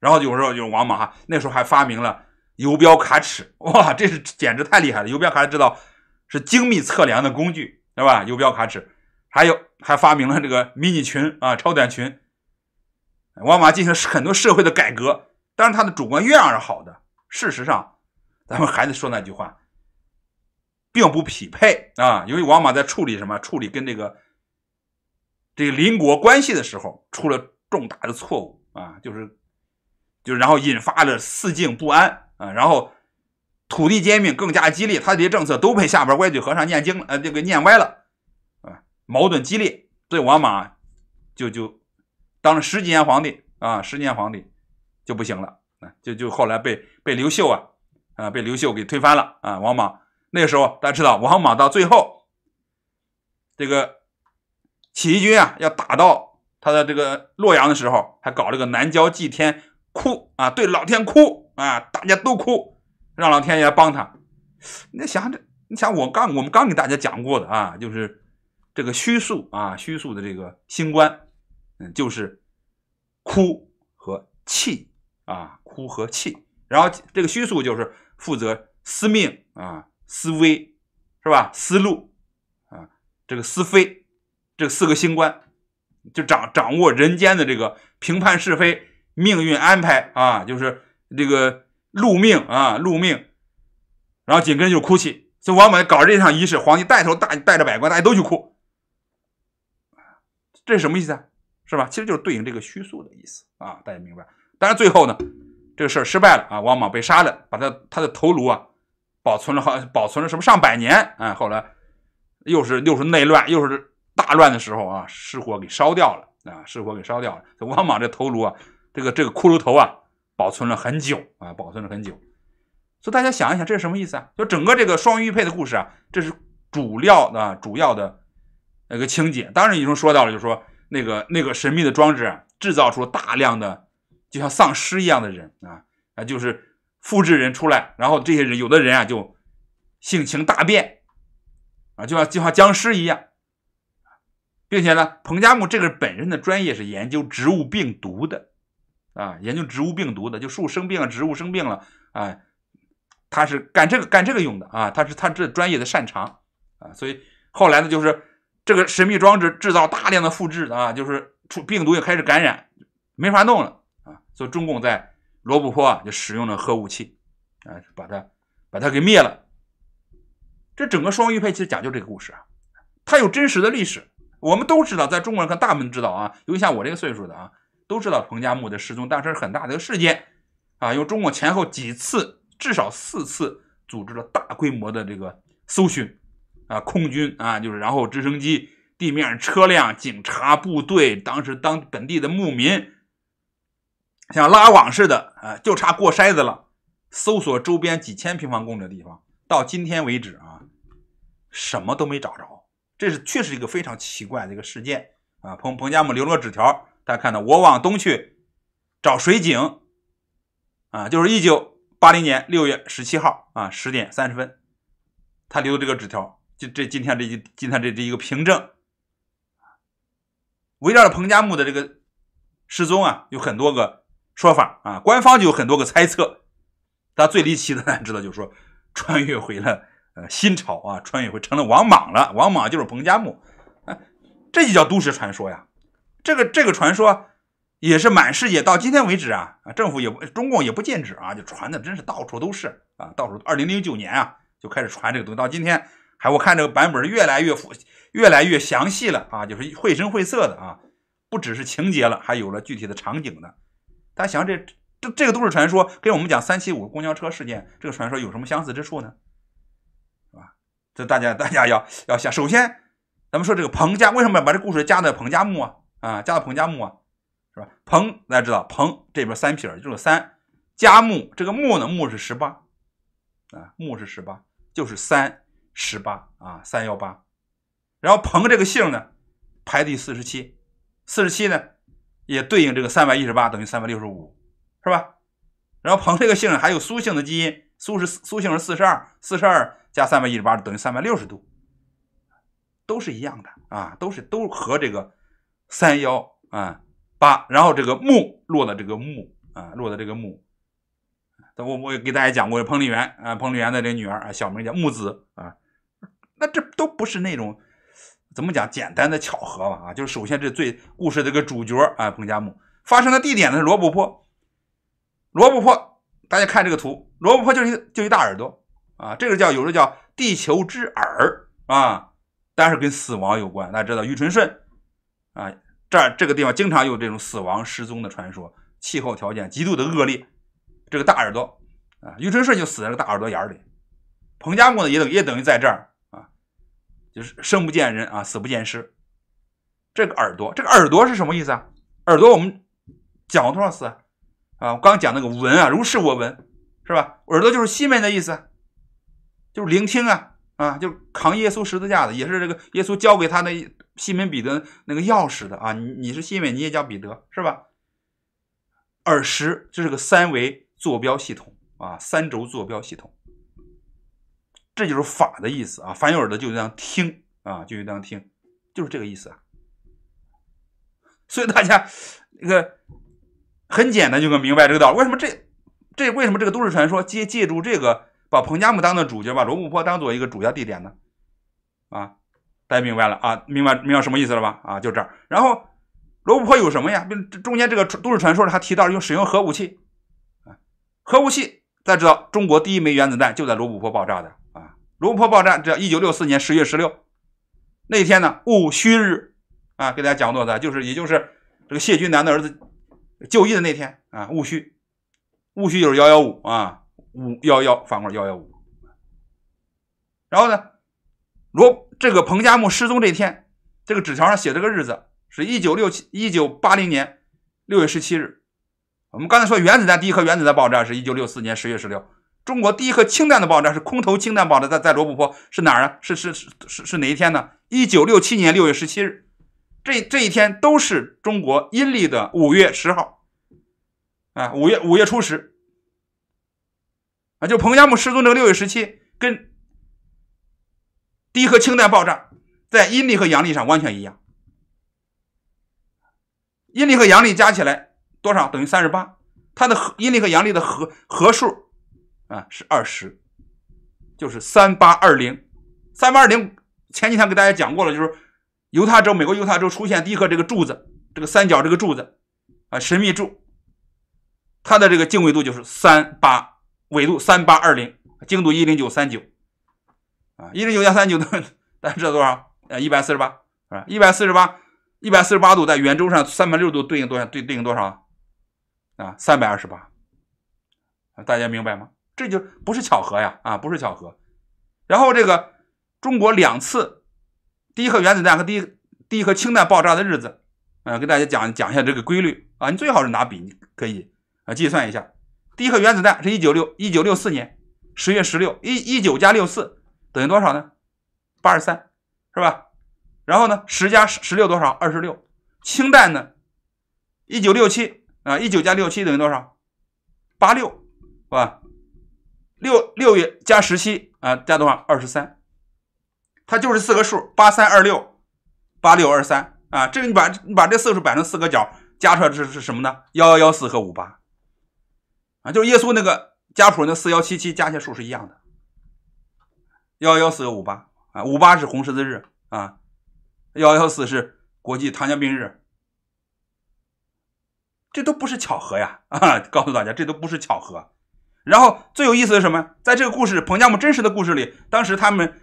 然后有时候就是王莽那时候还发明了游标卡尺，哇，这是简直太厉害了！游标卡尺知道是精密测量的工具，对吧？游标卡尺，还有还发明了这个迷你裙啊，超短裙。王莽进行很多社会的改革，但是他的主观愿望是好的。事实上，咱们还得说那句话。并不匹配啊，因为王莽在处理什么？处理跟这个这个邻国关系的时候出了重大的错误啊，就是就然后引发了四境不安啊，然后土地兼并更加激烈，他这些政策都被下边歪嘴和尚念经呃，这个念歪了啊，矛盾激烈，所以王莽就就当了十几年皇帝啊，十几年皇帝就不行了啊，就就后来被被刘秀啊啊被刘秀给推翻了啊，王莽。那个时候大家知道，王莽到最后，这个起义军啊，要打到他的这个洛阳的时候，还搞了个南郊祭天哭啊，对老天哭啊，大家都哭，让老天爷帮他。你想这，你想我刚我们刚给大家讲过的啊，就是这个虚数啊，虚数的这个星官，嗯，就是哭和气啊，哭和气，然后这个虚数就是负责司命啊。思维是吧？思路啊，这个思非，这四个星官就掌掌握人间的这个评判是非、命运安排啊，就是这个路命啊，路命。然后紧跟着就哭泣，所以王莽搞这场仪式，皇帝带头大带着百官，大家都去哭，这是什么意思啊？是吧？其实就是对应这个虚数的意思啊，大家明白。但是最后呢，这个事儿失败了啊，王莽被杀了，把他他的头颅啊。保存了好，保存了什么上百年？哎，后来又是又是内乱，又是大乱的时候啊，失火给烧掉了啊，失火给烧掉了。这王莽这头颅啊，这个这个骷髅头啊，保存了很久啊，保存了很久。所以大家想一想，这是什么意思啊？就整个这个双玉佩的故事啊，这是主料的主要的那个情节。当然，已经说到了，就是说那个那个神秘的装置啊，制造出大量的就像丧尸一样的人啊啊，就是。复制人出来，然后这些人有的人啊就性情大变啊，就像就像僵尸一样，并且呢，彭加木这个本身的专业是研究植物病毒的啊，研究植物病毒的，就树生病了，植物生病了啊，他是干这个干这个用的啊，他是他这专业的擅长啊，所以后来呢，就是这个神秘装置制造大量的复制的啊，就是出病毒也开始感染，没法弄了啊，所以中共在。罗布泊啊，就使用了核武器，啊，把它，把它给灭了。这整个双鱼佩其实讲究这个故事啊，它有真实的历史，我们都知道，在中国人看，大部分知道啊，尤其像我这个岁数的啊，都知道彭加木的失踪，但是很大的个事件啊，因为中国前后几次，至少四次组织了大规模的这个搜寻啊，空军啊，就是然后直升机、地面车辆、警察部队，当时当本地的牧民。像拉网似的啊，就差过筛子了。搜索周边几千平方公里的地方，到今天为止啊，什么都没找着。这是确实一个非常奇怪的一个事件啊。彭彭加木留了个纸条，大家看到，我往东去找水井啊，就是一九八零年六月十七号啊十点三十分，他留的这个纸条，就这今天这今天这这一个凭证。围绕着彭加木的这个失踪啊，有很多个。说法啊，官方就有很多个猜测，但最离奇的知道就是说，穿越回了呃新朝啊，穿越回成了王莽了。王莽就是彭加木，啊，这就叫都市传说呀。这个这个传说也是满世界到今天为止啊，啊政府也中共也不禁止啊，就传的真是到处都是啊，到处。二零零九年啊就开始传这个东西，到今天还我看这个版本越来越复越来越详细了啊，就是绘声绘色的啊，不只是情节了，还有了具体的场景呢。大家想想，这这这个都市传说，跟我们讲“三七五公交车事件”这个传说有什么相似之处呢？是吧？这大家大家要要想，首先，咱们说这个彭家为什么要把这故事加在彭家木啊？啊，加到彭家木啊？是吧？彭大家知道，彭这边三撇就是三，家木这个木呢，木是十八，啊，木是十八，就是三十八啊，三幺八。然后彭这个姓呢，排第四十七，四十七呢？也对应这个三百一十八等于三百六十五，是吧？然后彭这个姓还有苏姓的基因，苏是苏姓是四十二，四十二加三百一十八等于三百六十度，都是一样的啊，都是都和这个三幺啊八，然后这个木落的这个木啊，落的这个木，我我也给大家讲过彭丽媛啊，彭丽媛的这女儿啊，小名叫木子啊，那这都不是那种。怎么讲？简单的巧合吧啊，就是首先这最故事这个主角啊，彭加木发生的地点呢是罗布泊。罗布泊，大家看这个图，罗布泊就是就一大耳朵啊，这个叫有的叫地球之耳啊，但是跟死亡有关，大家知道玉春顺啊，这这个地方经常有这种死亡失踪的传说，气候条件极度的恶劣，这个大耳朵啊，玉春顺就死在个大耳朵眼里，彭加木呢也等也等于在这儿。就是生不见人啊，死不见尸。这个耳朵，这个耳朵是什么意思啊？耳朵我们讲过多少次啊？我刚讲那个闻啊，如是我闻，是吧？耳朵就是西门的意思，就是聆听啊啊，就是扛耶稣十字架的，也是这个耶稣交给他那西门彼得那个钥匙的啊。你你是西门，你也叫彼得是吧？耳识就是个三维坐标系统啊，三轴坐标系统。这就是法的意思啊，凡有耳朵就应当听啊，就应当听，就是这个意思啊。所以大家那个很简单就能明白这个道理。为什么这这为什么这个都市传说借借助这个把彭加木当做主角，把罗布泊当做一个主要地点呢？啊，大家明白了啊，明白明白什么意思了吧？啊，就这儿。然后罗布泊有什么呀？中间这个都市传说里还提到用使用核武器核武器大家知道，中国第一枚原子弹就在罗布泊爆炸的。卢坡爆炸，这一九六四年十月十六那天呢，戊戌日，啊，给大家讲过的，就是也就是这个谢军南的儿子就义的那天啊，戊戌，戊戌就是幺幺五啊，五幺幺反过来幺幺五。然后呢，罗这个彭加木失踪这天，这个纸条上写这个日子是一九六七一九八零年六月十七日。我们刚才说原子弹第一颗原子弹爆炸是一九六四年十月十六。中国第一颗氢弹的爆炸是空投氢弹爆炸，在在罗布泊是哪儿啊？是是是是是哪一天呢？一九六七年六月十七日，这这一天都是中国阴历的五月十号，啊，五月五月初十，啊，就彭加木失踪这个六月十七，跟第一颗氢弹爆炸在阴历和阳历上完全一样。阴历和阳历加起来多少等于三十八？它的和阴历和阳历的和和数。啊，是二十，就是三八二零，三八二零。前几天给大家讲过了，就是犹他州，美国犹他州出现第一颗这个柱子，这个三角这个柱子，啊，神秘柱，它的这个经纬度就是三八纬度三八二零，经度一零九三九，啊，一零九加三九大家知道多少？呃，一百四十八，啊，一百四十八，一百四十八度在圆周上三百六十度对应多少？对，对应多少？啊，三百二十八，大家明白吗？这就不是巧合呀，啊，不是巧合。然后这个中国两次第一颗原子弹和第一第一颗氢弹爆炸的日子，嗯，给大家讲讲一下这个规律啊。你最好是拿笔，你可以啊计算一下。第一颗原子弹是一九六一九六四年十月十六，一一九加六四等于多少呢？八十三，是吧？然后呢，十加十十六多少？二十六。氢弹呢？一九六七啊，一九加六七等于多少？八六，是吧？六六月加十七啊，加多少？二十三。它就是四个数：八三二六、八六二三啊。这个你把你把这四个数摆成四个角，加出来是是什么呢？幺幺四和五八啊，就是耶稣那个家谱那四幺七七加起来数是一样的。幺幺四和五八啊，五八是红十字日啊，幺幺四是国际糖尿病日，这都不是巧合呀啊！告诉大家，这都不是巧合。然后最有意思的是什么在这个故事，彭加木真实的故事里，当时他们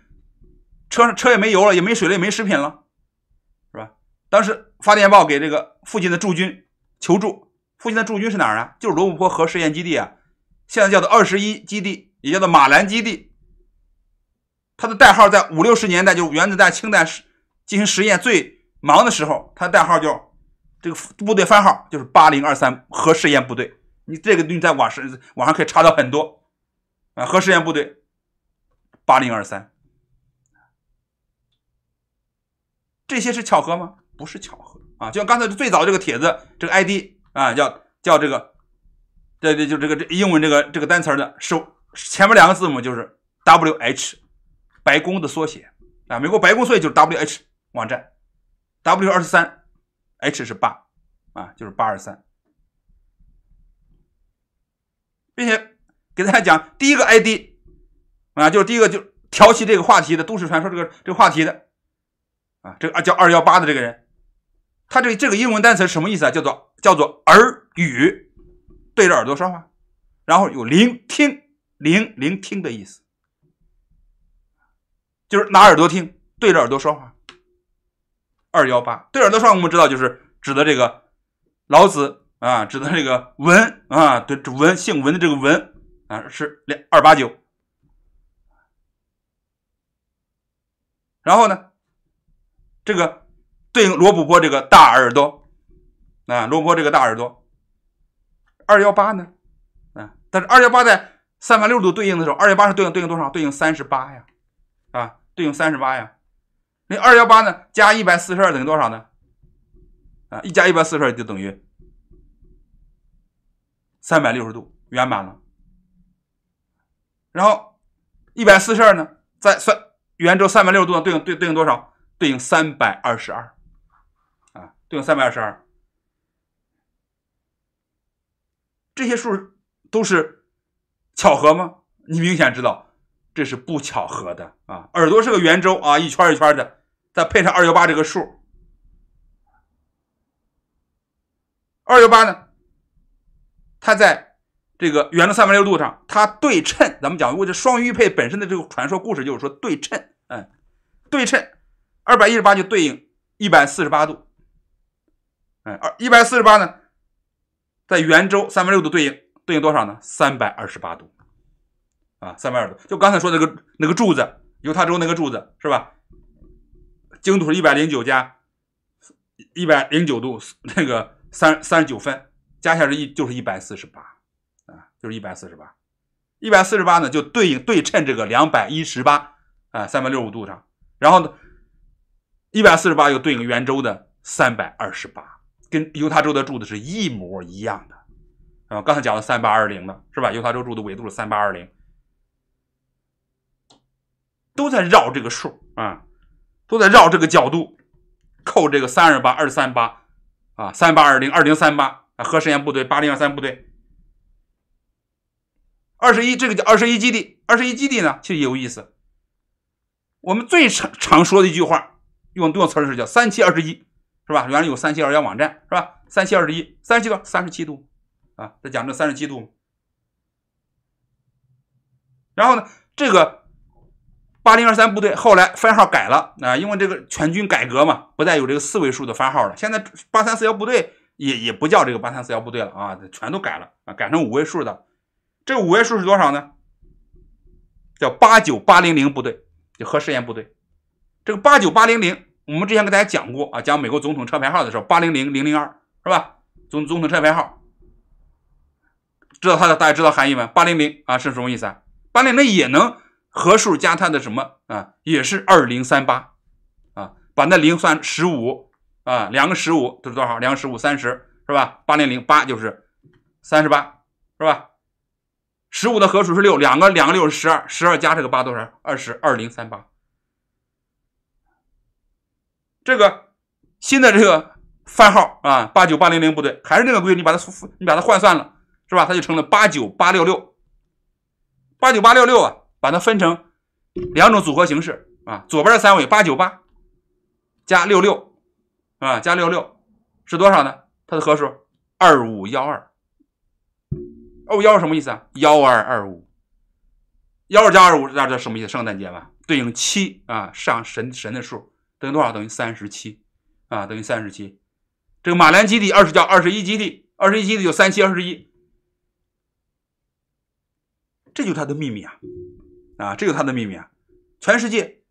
车上车也没油了，也没水了，也没食品了，是吧？当时发电报给这个附近的驻军求助，附近的驻军是哪儿啊？就是罗布泊核试验基地啊，现在叫做二十一基地，也叫做马兰基地。它的代号在五六十年代就原子弹、氢弹实进行实验最忙的时候，它的代号就这个部队番号就是八零二三核试验部队。你这个你在网上网上可以查到很多，啊，核试验部队八零二三，这些是巧合吗？不是巧合啊！就像刚才最早这个帖子，这个 ID 啊，叫叫这个，对对，就这个这英文这个这个单词的首前面两个字母就是 W H，白宫的缩写啊，美国白宫缩写就是 W H 网站，W 二十三，H 是八啊，就是八二三。并且给大家讲第一个 ID 啊，就是第一个就挑起这个话题的都市传说，这个这个话题的啊，这个叫二幺八的这个人，他这这个英文单词什么意思啊？叫做叫做耳语，对着耳朵说话，然后有聆听、聆聆听的意思，就是拿耳朵听，对着耳朵说话。二幺八对耳朵说话，我们知道就是指的这个老子。啊，指的这个文啊，对，文姓文的这个文啊，是两二八九。然后呢，这个对应罗布泊这个大耳朵啊，罗布泊这个大耳朵二幺八呢，啊，但是二幺八在三百六度对应的时候，二幺八是对应对应多少？对应三十八呀，啊，对应三十八呀。那二幺八呢，加一百四十二等于多少呢？啊，一加一百四十二就等于。三百六十度圆满了，然后一百四十二呢，在算圆周三百六十度呢，对应对对应多少？对应三百二十二，啊，对应三百二十二。这些数都是巧合吗？你明显知道这是不巧合的啊！耳朵是个圆周啊，一圈一圈的，再配上二幺八这个数，二幺八呢？它在这个圆的三百六度上，它对称。咱们讲，过这双玉佩本身的这个传说故事就是说对称，嗯，对称，二百一十八就对应一百四十八度，嗯，二一百四十八呢，在圆周三分六度对应对应多少呢？三百二十八度，啊，三百二十度。就刚才说那个那个柱子，犹他州那个柱子是吧？经度是一百零九加一百零九度那个三三十九分。加起来是一就是一百四十八啊，就是一百四十八，一百四十八呢就对应对称这个两百一十八啊，三百六十五度上。然后呢，一百四十八又对应圆周的三百二十八，跟犹他州的柱子是一模一样的啊。刚才讲的三八二零的是吧？犹他州柱子纬度是三八二零，都在绕这个数啊，都在绕这个角度，扣这个三二八二三八啊，三八二零二零三八。啊，核试验部队八零二三部队，二十一这个叫二十一基地，二十一基地呢其实也有意思。我们最常常说的一句话，用用词是叫“三七二十一”，是吧？原来有“三七二幺”网站，是吧？“三七二十一”，三十七度，三十七度，啊，在讲这三十七度。然后呢，这个八零二三部队后来番号改了，啊，因为这个全军改革嘛，不再有这个四位数的番号了。现在八三四幺部队。也也不叫这个八三四幺部队了啊，全都改了啊，改成五位数的。这五位数是多少呢？叫八九八零零部队，就核试验部队。这个八九八零零，我们之前给大家讲过啊，讲美国总统车牌号的时候，八零零零零二是吧？总总统车牌号，知道它的大家知道含义吗？八零零啊是什么意思啊？八零零也能和数加它的什么啊，也是二零三八啊，把那零算十五。啊，两个十五都是多少？两个十五三十是吧？八零零八就是三十八是吧？十五的和数是六，两个两个六是十二，十二加这个八多少？二十二零三八。这个新的这个番号啊，八九八零零不对，还是那个规律，你把它你把它换算了是吧？它就成了八九八六六，八九八六六啊，把它分成两种组合形式啊，左边的三位八九八加六六。啊，加六六是多少呢？它的合数二五幺二，二五幺二什么意思啊？幺二二五，幺二加二五家知这什么意思？圣诞节吧，对应七啊，上神神的数等于多少？等于三十七啊，等于三十七。这个马兰基地二十叫二十一基地，二十一基地有三七二十一，这就是它的秘密啊！啊，这就是它的秘密啊！全世界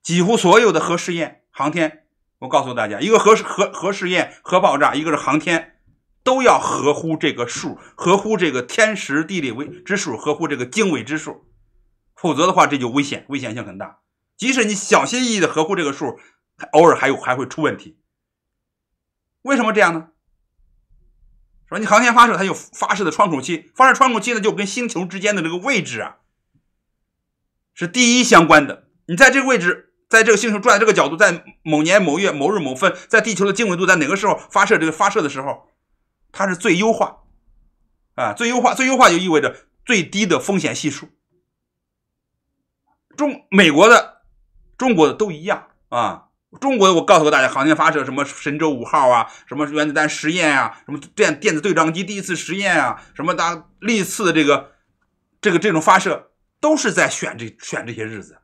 几乎所有的核试验、航天。我告诉大家，一个核核核试验、核爆炸，一个是航天，都要合乎这个数，合乎这个天时地利为之数，合乎这个经纬之数，否则的话这就危险，危险性很大。即使你小心翼翼的合乎这个数，偶尔还有还会出问题。为什么这样呢？说你航天发射，它有发射的窗口期，发射窗口期呢，就跟星球之间的这个位置啊，是第一相关的。你在这个位置。在这个星球转的这个角度，在某年某月某日某分，在地球的经纬度，在哪个时候发射？这个发射的时候，它是最优化，啊，最优化，最优化就意味着最低的风险系数。中美国的、中国的都一样啊，中国的我告诉大家，航天发射什么神舟五号啊，什么原子弹实验啊，什么电电子对撞机第一次实验啊，什么大，历次的这个这个这种发射，都是在选这选这些日子。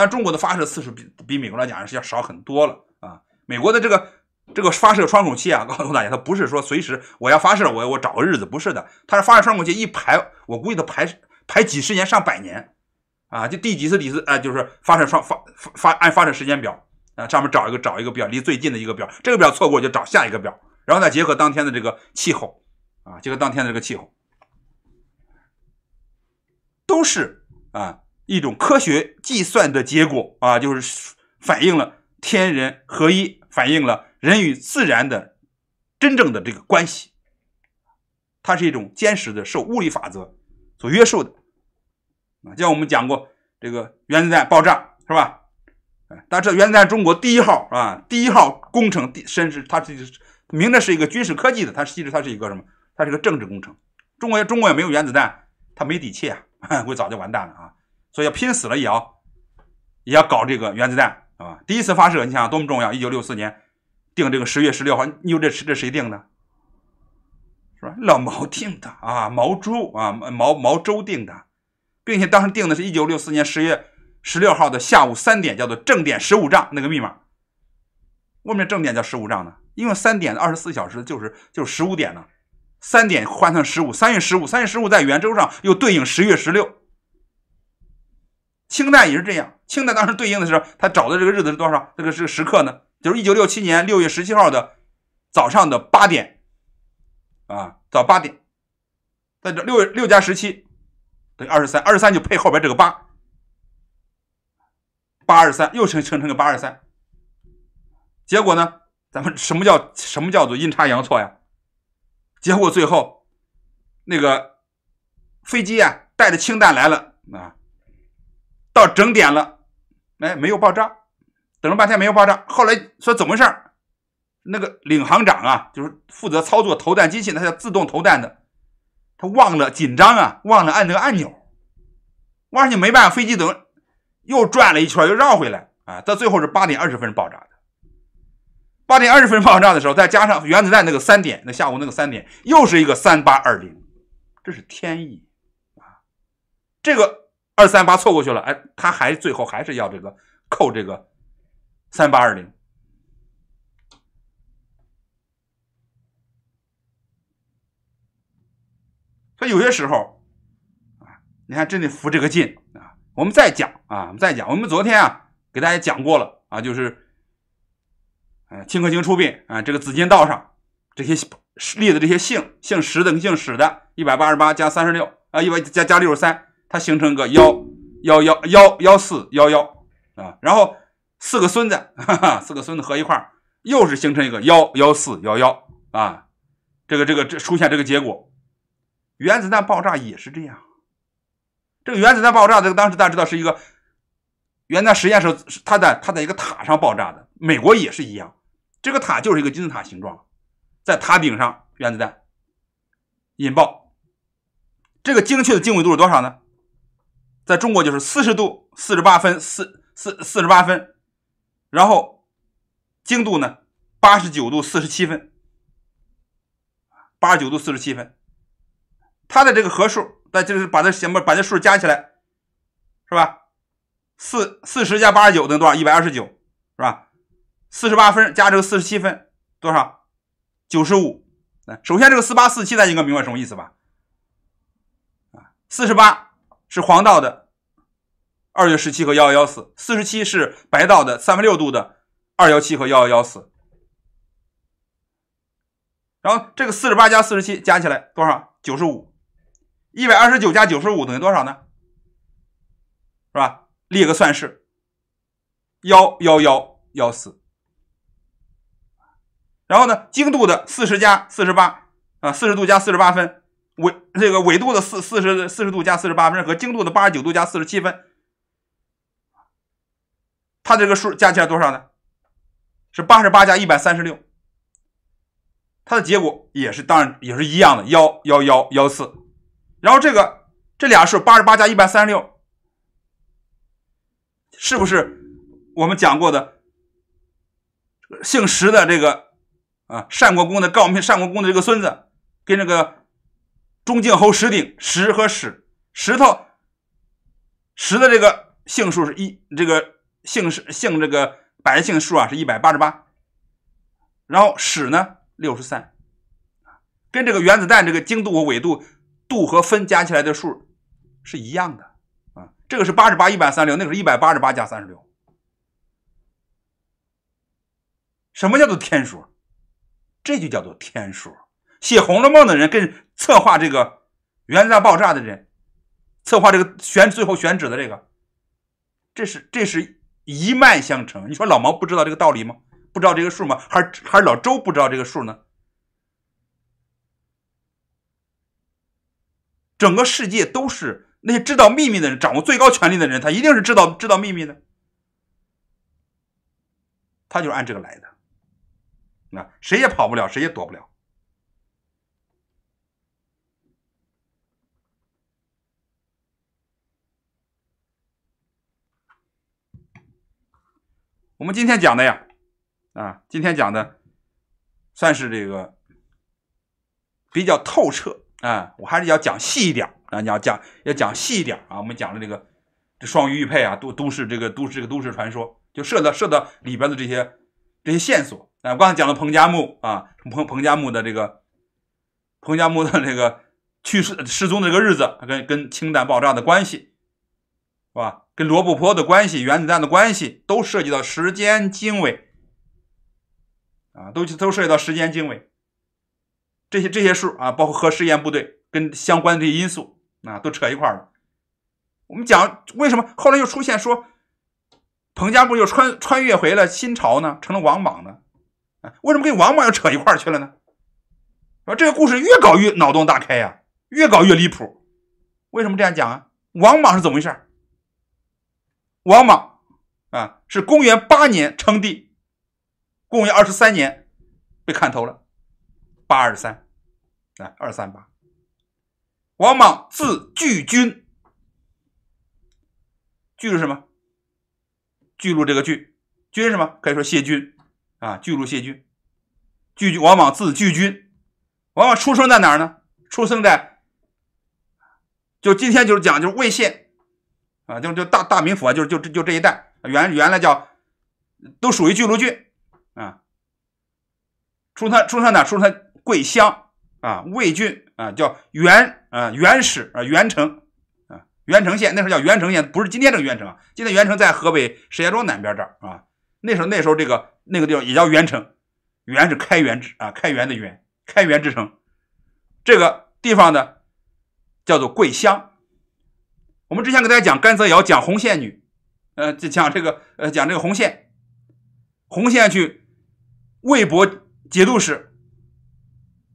但中国的发射次数比比美国来讲是要少很多了啊！美国的这个这个发射窗口期啊，告诉大家，它不是说随时我要发射，我我找个日子，不是的，它是发射窗口期一排，我估计都排排几十年上百年啊！就第几次第次啊，就是发射窗发发按发射时间表啊，上面找一个找一个表离最近的一个表，这个表错过就找下一个表，然后再结合当天的这个气候啊，结合当天的这个气候，都是啊。一种科学计算的结果啊，就是反映了天人合一，反映了人与自然的真正的这个关系。它是一种坚实的受物理法则所约束的啊。像我们讲过这个原子弹爆炸是吧？家但道原子弹中国第一号啊，第一号工程，甚至它是明着是一个军事科技的，它其实它是一个什么？它是个政治工程。中国中国也没有原子弹，它没底气啊，会早就完蛋了啊。所以要拼死了也，要也要搞这个原子弹，啊，第一次发射，你想多么重要！一九六四年定这个十月十六号，你说这这谁定的？是吧？老毛定的啊，毛周啊，毛毛周定的，并且当时定的是一九六四年十月十六号的下午三点，叫做正点十五仗那个密码。为什么正点叫十五仗呢？因为三点的二十四小时就是就是十五点呢。三点换算十五，三月十五，三月十五在圆周上又对应十月十六。氢弹也是这样，氢弹当时对应的是，他找的这个日子是多少？这个是时刻呢？就是一九六七年六月十七号的早上的八点，啊，早八点，在这六六加十七等于二十三，二十三就配后边这个八，八二三又成成成个八二三，结果呢，咱们什么叫什么叫做阴差阳错呀？结果最后那个飞机啊带着氢弹来了啊。到整点了，哎，没有爆炸，等了半天没有爆炸。后来说怎么回事那个领航长啊，就是负责操作投弹机器，他叫自动投弹的，他忘了，紧张啊，忘了按那个按钮，忘记没办法，飞机等又转了一圈，又绕回来啊。到最后是八点二十分爆炸的。八点二十分爆炸的时候，再加上原子弹那个三点，那下午那个三点，又是一个三八二零，这是天意啊，这个。二三八凑过去了，哎，他还最后还是要这个扣这个三八二零，所以有些时候啊，你看真得服这个劲啊！我们再讲啊，我们再讲，我们昨天啊给大家讲过了啊，就是嗯，庆贺出殡啊，这个紫金道上这些立的这些姓姓史等姓史的一百八十八加三十六啊，一百加加六十三。它形成个幺幺幺幺幺四幺幺啊，然后四个孙子，哈哈，四个孙子合一块又是形成一个幺幺四幺幺啊，这个这个这出现这个结果，原子弹爆炸也是这样，这个原子弹爆炸这个当时大家知道是一个原子弹实验时候，它在它在一个塔上爆炸的，美国也是一样，这个塔就是一个金字塔形状，在塔顶上原子弹引爆，这个精确的经纬度是多少呢？在中国就是四十度四十八分四四四十八分，然后经度呢八十九度四十七分，八十九度四十七分，它的这个和数，那就是把它什么把这数加起来，是吧？四四十加八十九等于多少？一百二十九，是吧？四十八分加这个四十七分多少？九十五。那首先这个四八四七，大家应该明白什么意思吧？啊，四十八。是黄道的二月十七和幺幺幺四四十七是白道的三万六度的二幺七和幺幺幺四，然后这个四十八加四十七加起来多少？九十五，一百二十九加九十五等于多少呢？是吧？列个算式幺幺幺幺四，然后呢，经度的四十加四十八啊，四十度加四十八分。纬这个纬度的四四十四十度加四十八分和经度的八十九度加四十七分，它这个数加起来多少呢？是八十八加一百三十六，它的结果也是当然也是一样的幺幺幺幺四，然后这个这俩数八十八加一百三十六，是不是我们讲过的姓石的这个啊善国公的我们善国公的这个孙子跟这个。中靖侯石鼎，石和石石头，石的这个姓数是一，这个姓氏姓这个百姓数啊是一百八十八，然后史呢六十三，跟这个原子弹这个精度和纬度度和分加起来的数是一样的啊，这个是八十八一百三十六，那个是一百八十八加三十六，什么叫做天数？这就叫做天数。写《红楼梦》的人跟。策划这个原子弹爆炸的人，策划这个选最后选址的这个，这是这是一脉相承。你说老毛不知道这个道理吗？不知道这个数吗？还是还是老周不知道这个数呢？整个世界都是那些知道秘密的人，掌握最高权力的人，他一定是知道知道秘密的。他就按这个来的，那谁也跑不了，谁也躲不了。我们今天讲的呀，啊，今天讲的算是这个比较透彻啊，我还是要讲细一点啊，你要讲要讲细一点啊。我们讲了这个这双鱼玉佩啊，都都市这个都市这个都市传说，就设的设的里边的这些这些线索啊。我刚才讲了彭加木啊，彭彭加木的这个彭加木的这个去世失踪的这个日子，跟跟氢弹爆炸的关系。是吧？跟罗布泊的关系、原子弹的关系，都涉及到时间经纬啊，都都涉及到时间经纬这些这些数啊，包括核试验部队跟相关的因素啊，都扯一块了。我们讲为什么后来又出现说彭家埠又穿穿越回了新朝呢？成了王莽呢？为什么跟王莽又扯一块去了呢？啊，这个故事越搞越脑洞大开呀，越搞越离谱。为什么这样讲啊？王莽是怎么回事？王莽啊，是公元八年称帝，公元二十三年被砍头了。八二三，啊，二三八。王莽字巨君，巨是什么？巨鹿这个巨君是么？可以说谢君啊，巨鹿谢君。巨王莽字巨君，王莽出生在哪儿呢？出生在就今天就是讲就是魏县。啊，就就大大名府啊，就就就就这一带，原原来叫，都属于巨鹿郡啊，出山出山呢，出山桂乡啊，魏郡啊，叫原啊原始啊原城啊原城县，那时候叫原城县，不是今天这个原城，今天原城在河北石家庄南边这儿啊，那时候那时候这个那个地方也叫原城，原是开元之啊开元的元，开元之城，这个地方呢叫做桂乡。我们之前给大家讲甘泽尧讲红线女，呃，讲这个，呃，讲这个红线，红线去魏博节度使，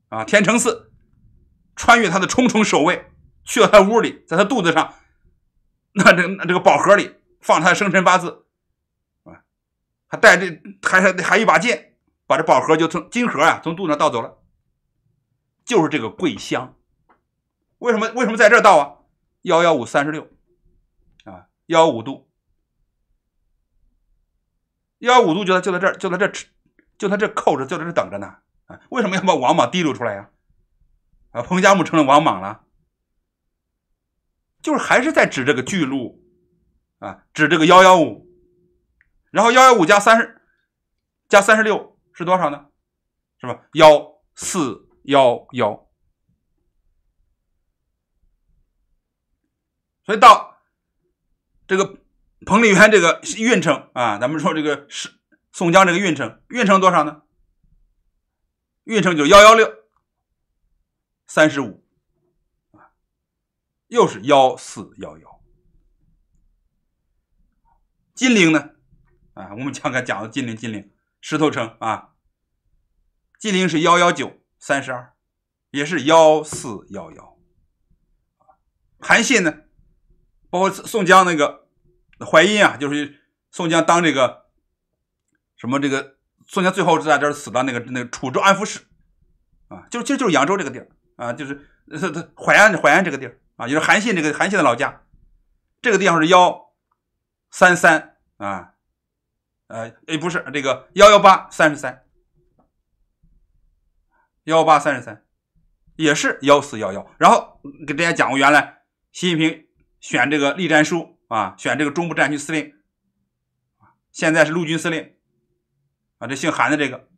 啊，天成寺，穿越他的重重守卫，去了他屋里，在他肚子上，那这那这个宝盒里放他的生辰八字，啊，还带着，还还还一把剑，把这宝盒就从金盒啊，从肚子上盗走了，就是这个桂香，为什么为什么在这盗啊？幺幺五三十六，啊，幺幺五度，幺幺五度就在就在这就在这就在这扣着，就在这等着呢。啊，为什么要把王莽提溜出来呀？啊，彭加木成了王莽了，就是还是在指这个巨鹿，啊，指这个幺幺五，然后幺幺五加三十加三十六是多少呢？是吧？幺四幺幺。所以到这个彭丽媛这个运城啊，咱们说这个是宋江这个运城，运城多少呢？运城就幺幺六三十五，又是幺四幺幺。金陵呢？啊，我们刚才讲的金陵，金陵石头城啊，金陵是幺幺九三十二，也是幺四幺幺。韩信呢？包括宋江那个淮阴啊，就是宋江当这个什么这个宋江最后在这儿死的那个那个楚州安抚使啊，就就就是扬州这个地儿啊，就是淮安淮安这个地儿啊，就是韩信这个韩信的老家，这个地方是幺三三啊，呃哎不是这个幺幺八三十三，幺幺八三十三也是幺四幺幺，然后给大家讲过原来习近平。选这个栗战书啊，选这个中部战区司令，现在是陆军司令，啊，这姓韩的这个，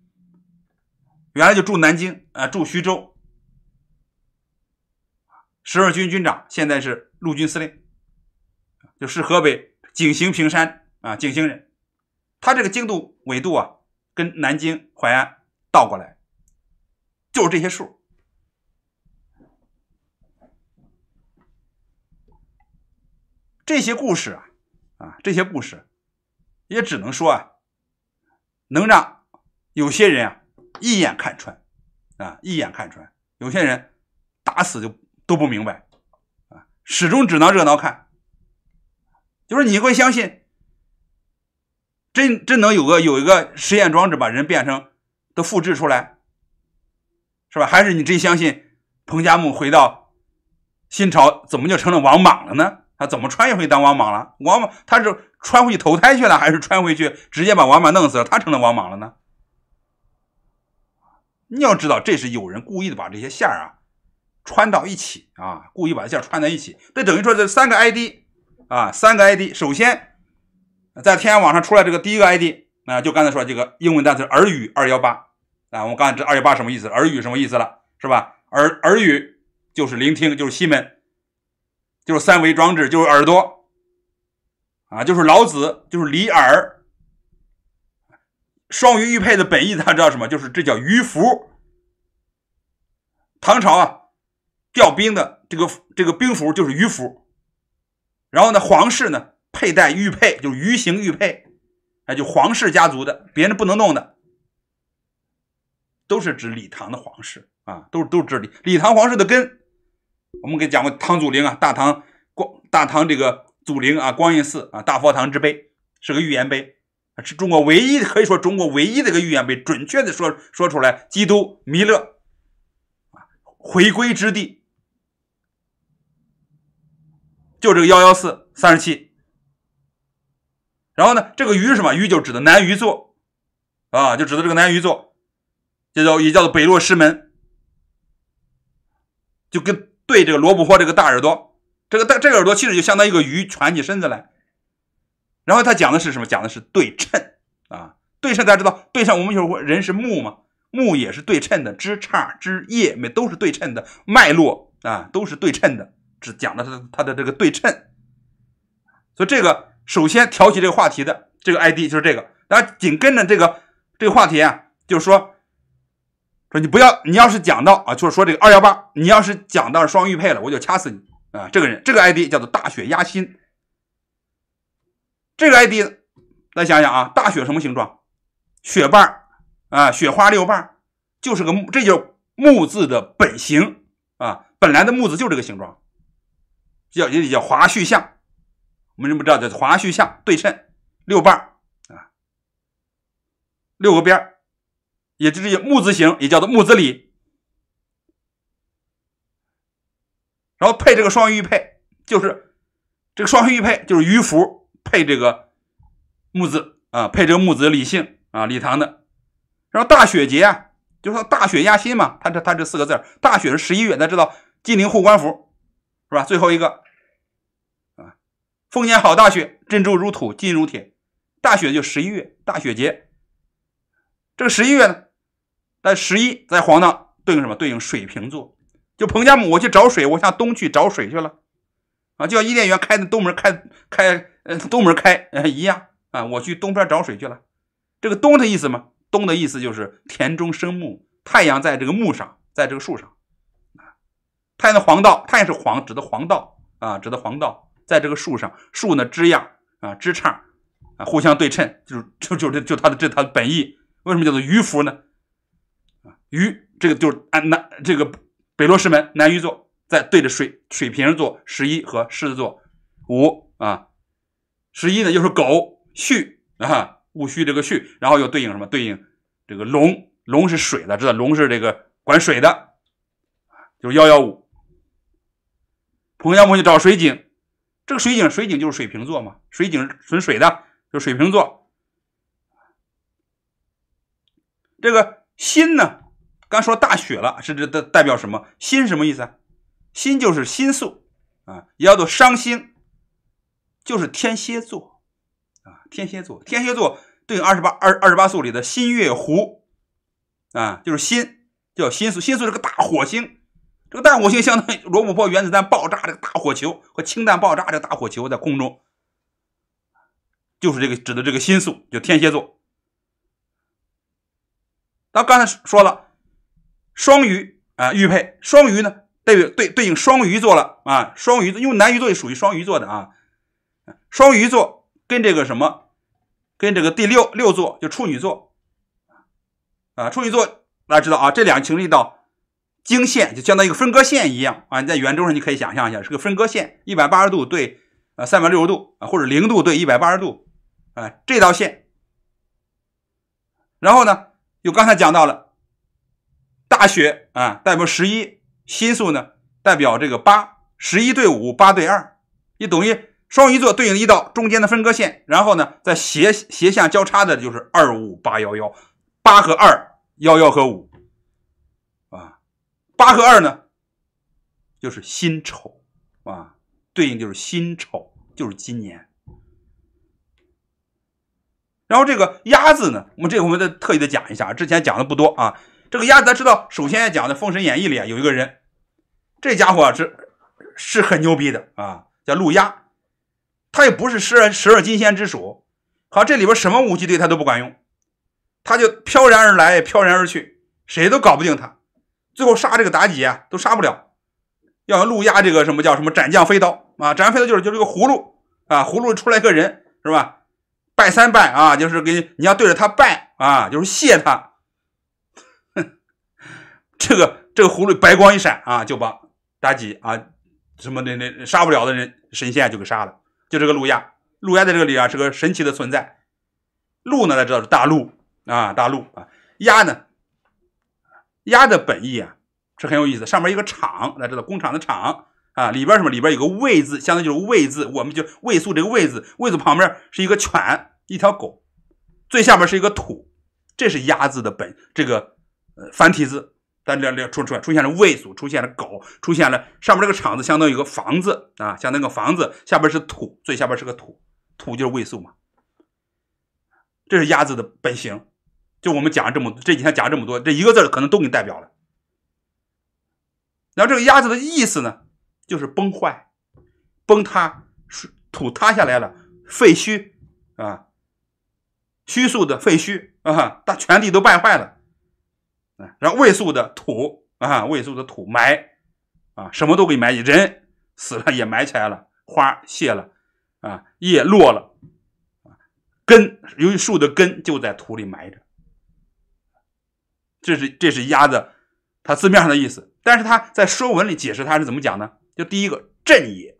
原来就驻南京啊，驻徐州，十二军军长，现在是陆军司令，就是河北井陉平山啊，井陉人，他这个经度纬度啊，跟南京淮安倒过来，就是这些数。这些故事啊，啊，这些故事也只能说啊，能让有些人啊一眼看穿，啊，一眼看穿。有些人打死就都不明白，啊，始终只能热闹看。就是你会相信，真真能有个有一个实验装置把人变成都复制出来，是吧？还是你真相信彭加木回到新朝怎么就成了王莽了呢？他怎么穿回去当王莽了？王莽他是穿回去投胎去了，还是穿回去直接把王莽弄死了？他成了王莽了呢？你要知道，这是有人故意的把这些线儿啊穿到一起啊，故意把线穿在一起。这等于说这三个 ID 啊，三个 ID，首先在天涯网上出来这个第一个 ID 啊，就刚才说这个英文单词耳语二幺八啊，我刚才这二幺八什么意思？耳语什么意思了？是吧？耳耳语就是聆听，就是西门。就是三维装置，就是耳朵啊，就是老子，就是李耳。双鱼玉佩的本意，大家知道什么？就是这叫鱼符。唐朝啊，调兵的这个这个兵符就是鱼符。然后呢，皇室呢佩戴玉佩，就是鱼形玉佩，那就皇室家族的，别人不能弄的，都是指李唐的皇室啊，都都是指李李唐皇室的根。我们给讲过唐祖陵啊，大唐光，大唐这个祖陵啊，光应寺啊，大佛堂之碑是个预言碑，是中国唯一可以说中国唯一的一个预言碑，准确的说说出来，基督弥勒啊回归之地，就这个幺幺四三十七，然后呢，这个鱼什么鱼就指的南鱼座啊，就指的这个南鱼座，这叫也叫做北落师门，就跟。对这个罗布泊这个大耳朵，这个大这个耳朵其实就相当于一个鱼蜷起身子来，然后他讲的是什么？讲的是对称啊，对称大家知道，对称我们有时候人是木嘛，木也是对称的，枝杈、枝叶没都是对称的，脉络啊都是对称的，只讲的是它的这个对称。所以这个首先挑起这个话题的这个 ID 就是这个，然后紧跟着这个这个话题啊，就是说。说你不要，你要是讲到啊，就是说这个二幺八，你要是讲到双玉佩了，我就掐死你啊！这个人，这个 ID 叫做“大雪压心”，这个 ID，家想想啊，大雪什么形状？雪瓣啊，雪花六瓣就是个木，这就木字的本形啊，本来的木字就这个形状，叫也叫华胥像，我们不知道叫华胥像，对称六瓣啊，六个边儿。也就是木字形，也叫做木字李，然后配这个双玉佩，就是这个双玉佩，就是鱼符配这个木字啊，配这个木字李姓啊，李唐的。然后大雪节啊，就是大雪压心嘛，他这他这四个字大雪是十一月，大家知道金陵护官符是吧？最后一个啊，丰年好大雪，珍珠如土金如铁，大雪就十一月，大雪节，这个十一月呢。在十一在黄道对应什么？对应水瓶座。就彭加木，我去找水，我向东去找水去了，啊，就像伊甸园开的东门开开，呃，东门开，呃，一样啊。我去东边找水去了。这个东的意思嘛，东的意思就是田中生木，太阳在这个木上，在这个树上。太阳的黄道，太阳是黄，指的黄道啊，指的黄道在这个树上，树呢枝桠啊，枝杈啊，互相对称，就是就就这就它的这它的本意。为什么叫做鱼符呢？鱼，这个就是南这个北落师门，南鱼座，在对着水水瓶座十一和狮子座五啊。十一呢，又是狗戌啊，戊戌这个戌，然后又对应什么？对应这个龙，龙是水的，知道龙是这个管水的，就是幺幺五。朋友们，我们去找水井，这个水井，水井就是水瓶座嘛，水井存水的，就水瓶座。这个心呢？刚说大雪了，是这代代表什么？心什么意思啊？心就是心宿啊，也叫做伤心，就是天蝎座啊。天蝎座，天蝎座对应二十八二二十八宿里的新月湖啊，就是心，叫心宿。心宿是个大火星，这个大火星相当于罗布泊原子弹爆炸这个大火球和氢弹爆炸这个大火球在空中，就是这个指的这个心宿，就天蝎座。那刚才说了。双鱼啊，玉佩。双鱼呢，对对对应双鱼座了啊。双鱼，因为南鱼座也属于双鱼座的啊。双鱼座跟这个什么，跟这个第六六座就处女座啊。处女座大家知道啊，这两情侣道经线就相当于一个分割线一样啊。你在圆周上你可以想象一下，是个分割线，一百八十度对啊，三百六十度啊，或者零度对一百八十度啊，这道线。然后呢，又刚才讲到了。大雪啊，代表十一；辛宿呢，代表这个八。十一对五，八对二，也等于双鱼座对应一道中间的分割线。然后呢，在斜斜向交叉的就是二五八幺幺，八和二，幺幺和五，啊，八和二呢，就是辛丑啊，对应就是辛丑，就是今年。然后这个鸭字呢，我们这个我们再特意的讲一下，之前讲的不多啊。这个鸭子，咱知道，首先要讲的《封神演义》里啊，有一个人，这家伙是是很牛逼的啊，叫陆压，他也不是十二十二金仙之属，好，这里边什么武器对他都不管用，他就飘然而来，飘然而去，谁都搞不定他。最后杀这个妲己啊都杀不了，要陆压这个什么叫什么斩将飞刀啊？斩飞刀就是就是个葫芦啊，葫芦出来一个人是吧？拜三拜啊，就是给你要对着他拜啊，就是谢他。这个这个葫芦白光一闪啊，就把妲己啊，什么那那杀不了的人神仙就给杀了。就这个路亚，路亚在这个里啊是个神奇的存在。路呢，大家知道大陆啊，大陆啊，鸭呢，鸭的本意啊是很有意思。上面一个厂，大家知道工厂的厂啊，里边什么？里边有个位字，相当于就是位字。我们就位素这个位字，位字旁边是一个犬，一条狗，最下边是一个土，这是鸭字的本这个呃繁体字。但这这出出出现了未数出现了狗出现了上面这个厂子相当于一个房子啊，相当于个房子下边是土，最下边是个土，土就是未素嘛。这是鸭子的本形，就我们讲这么这几天讲这么多，这一个字可能都给你代表了。然后这个鸭子的意思呢，就是崩坏、崩塌、土塌下来了，废墟啊，虚数的废墟啊，大全体都败坏了。然后未熟的土啊，未熟的土埋啊，什么都给埋人死了也埋起来了，花谢了啊，叶落了啊，根，由于树的根就在土里埋着，这是这是鸭子，它字面上的意思，但是它在《说文》里解释它是怎么讲呢？就第一个镇也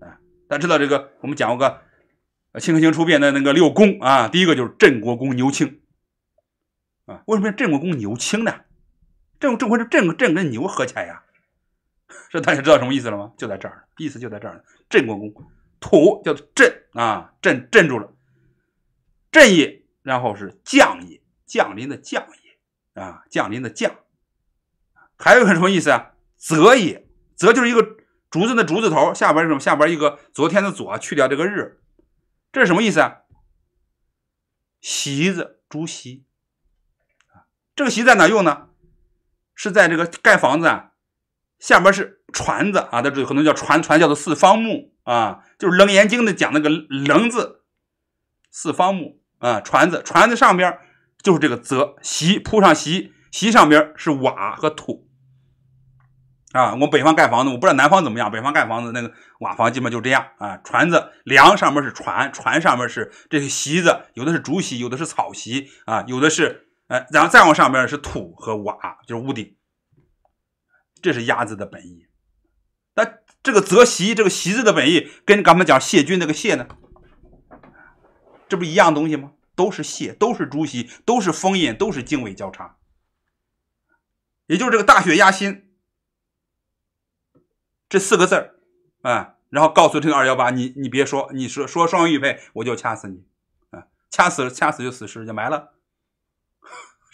啊，大家知道这个，我们讲过个，清和清初变的那个六公啊，第一个就是镇国公牛庆。啊，为什么叫镇国公牛青呢？镇镇国是镇镇跟牛合起来呀，这大家知道什么意思了吗？就在这儿，意思就在这儿呢。镇国公土叫做镇啊，镇镇住了，镇也，然后是将也，降临的将也啊，降临的将。还有一个什么意思啊？则也，则就是一个竹子的竹字头，下边是什么？下边一个昨天的左，去掉这个日，这是什么意思啊？席子，竹席。这个席在哪用呢？是在这个盖房子啊，下边是船子啊，它就可能叫船，船叫做四方木啊，就是楞严经的讲那个楞字，四方木啊，船子，船子上边就是这个泽席，铺上席，席上边是瓦和土啊。我北方盖房子，我不知道南方怎么样，北方盖房子那个瓦房基本就这样啊，船子梁上面是船，船上面是这个席子，有的是竹席，有的是草席啊，有的是。哎，然后再往上边是土和瓦，就是屋顶。这是“鸭子的本意。那这个“泽席”这个“席”字的本意，跟咱们讲“谢军”那个“谢”呢，这不一样东西吗？都是“谢”，都是朱熹，都是封印，都是经纬交叉。也就是这个“大雪压心这四个字儿，然后告诉这个二幺八，你你别说，你说说双玉佩，我就掐死你，啊，掐死掐死就死尸就埋了。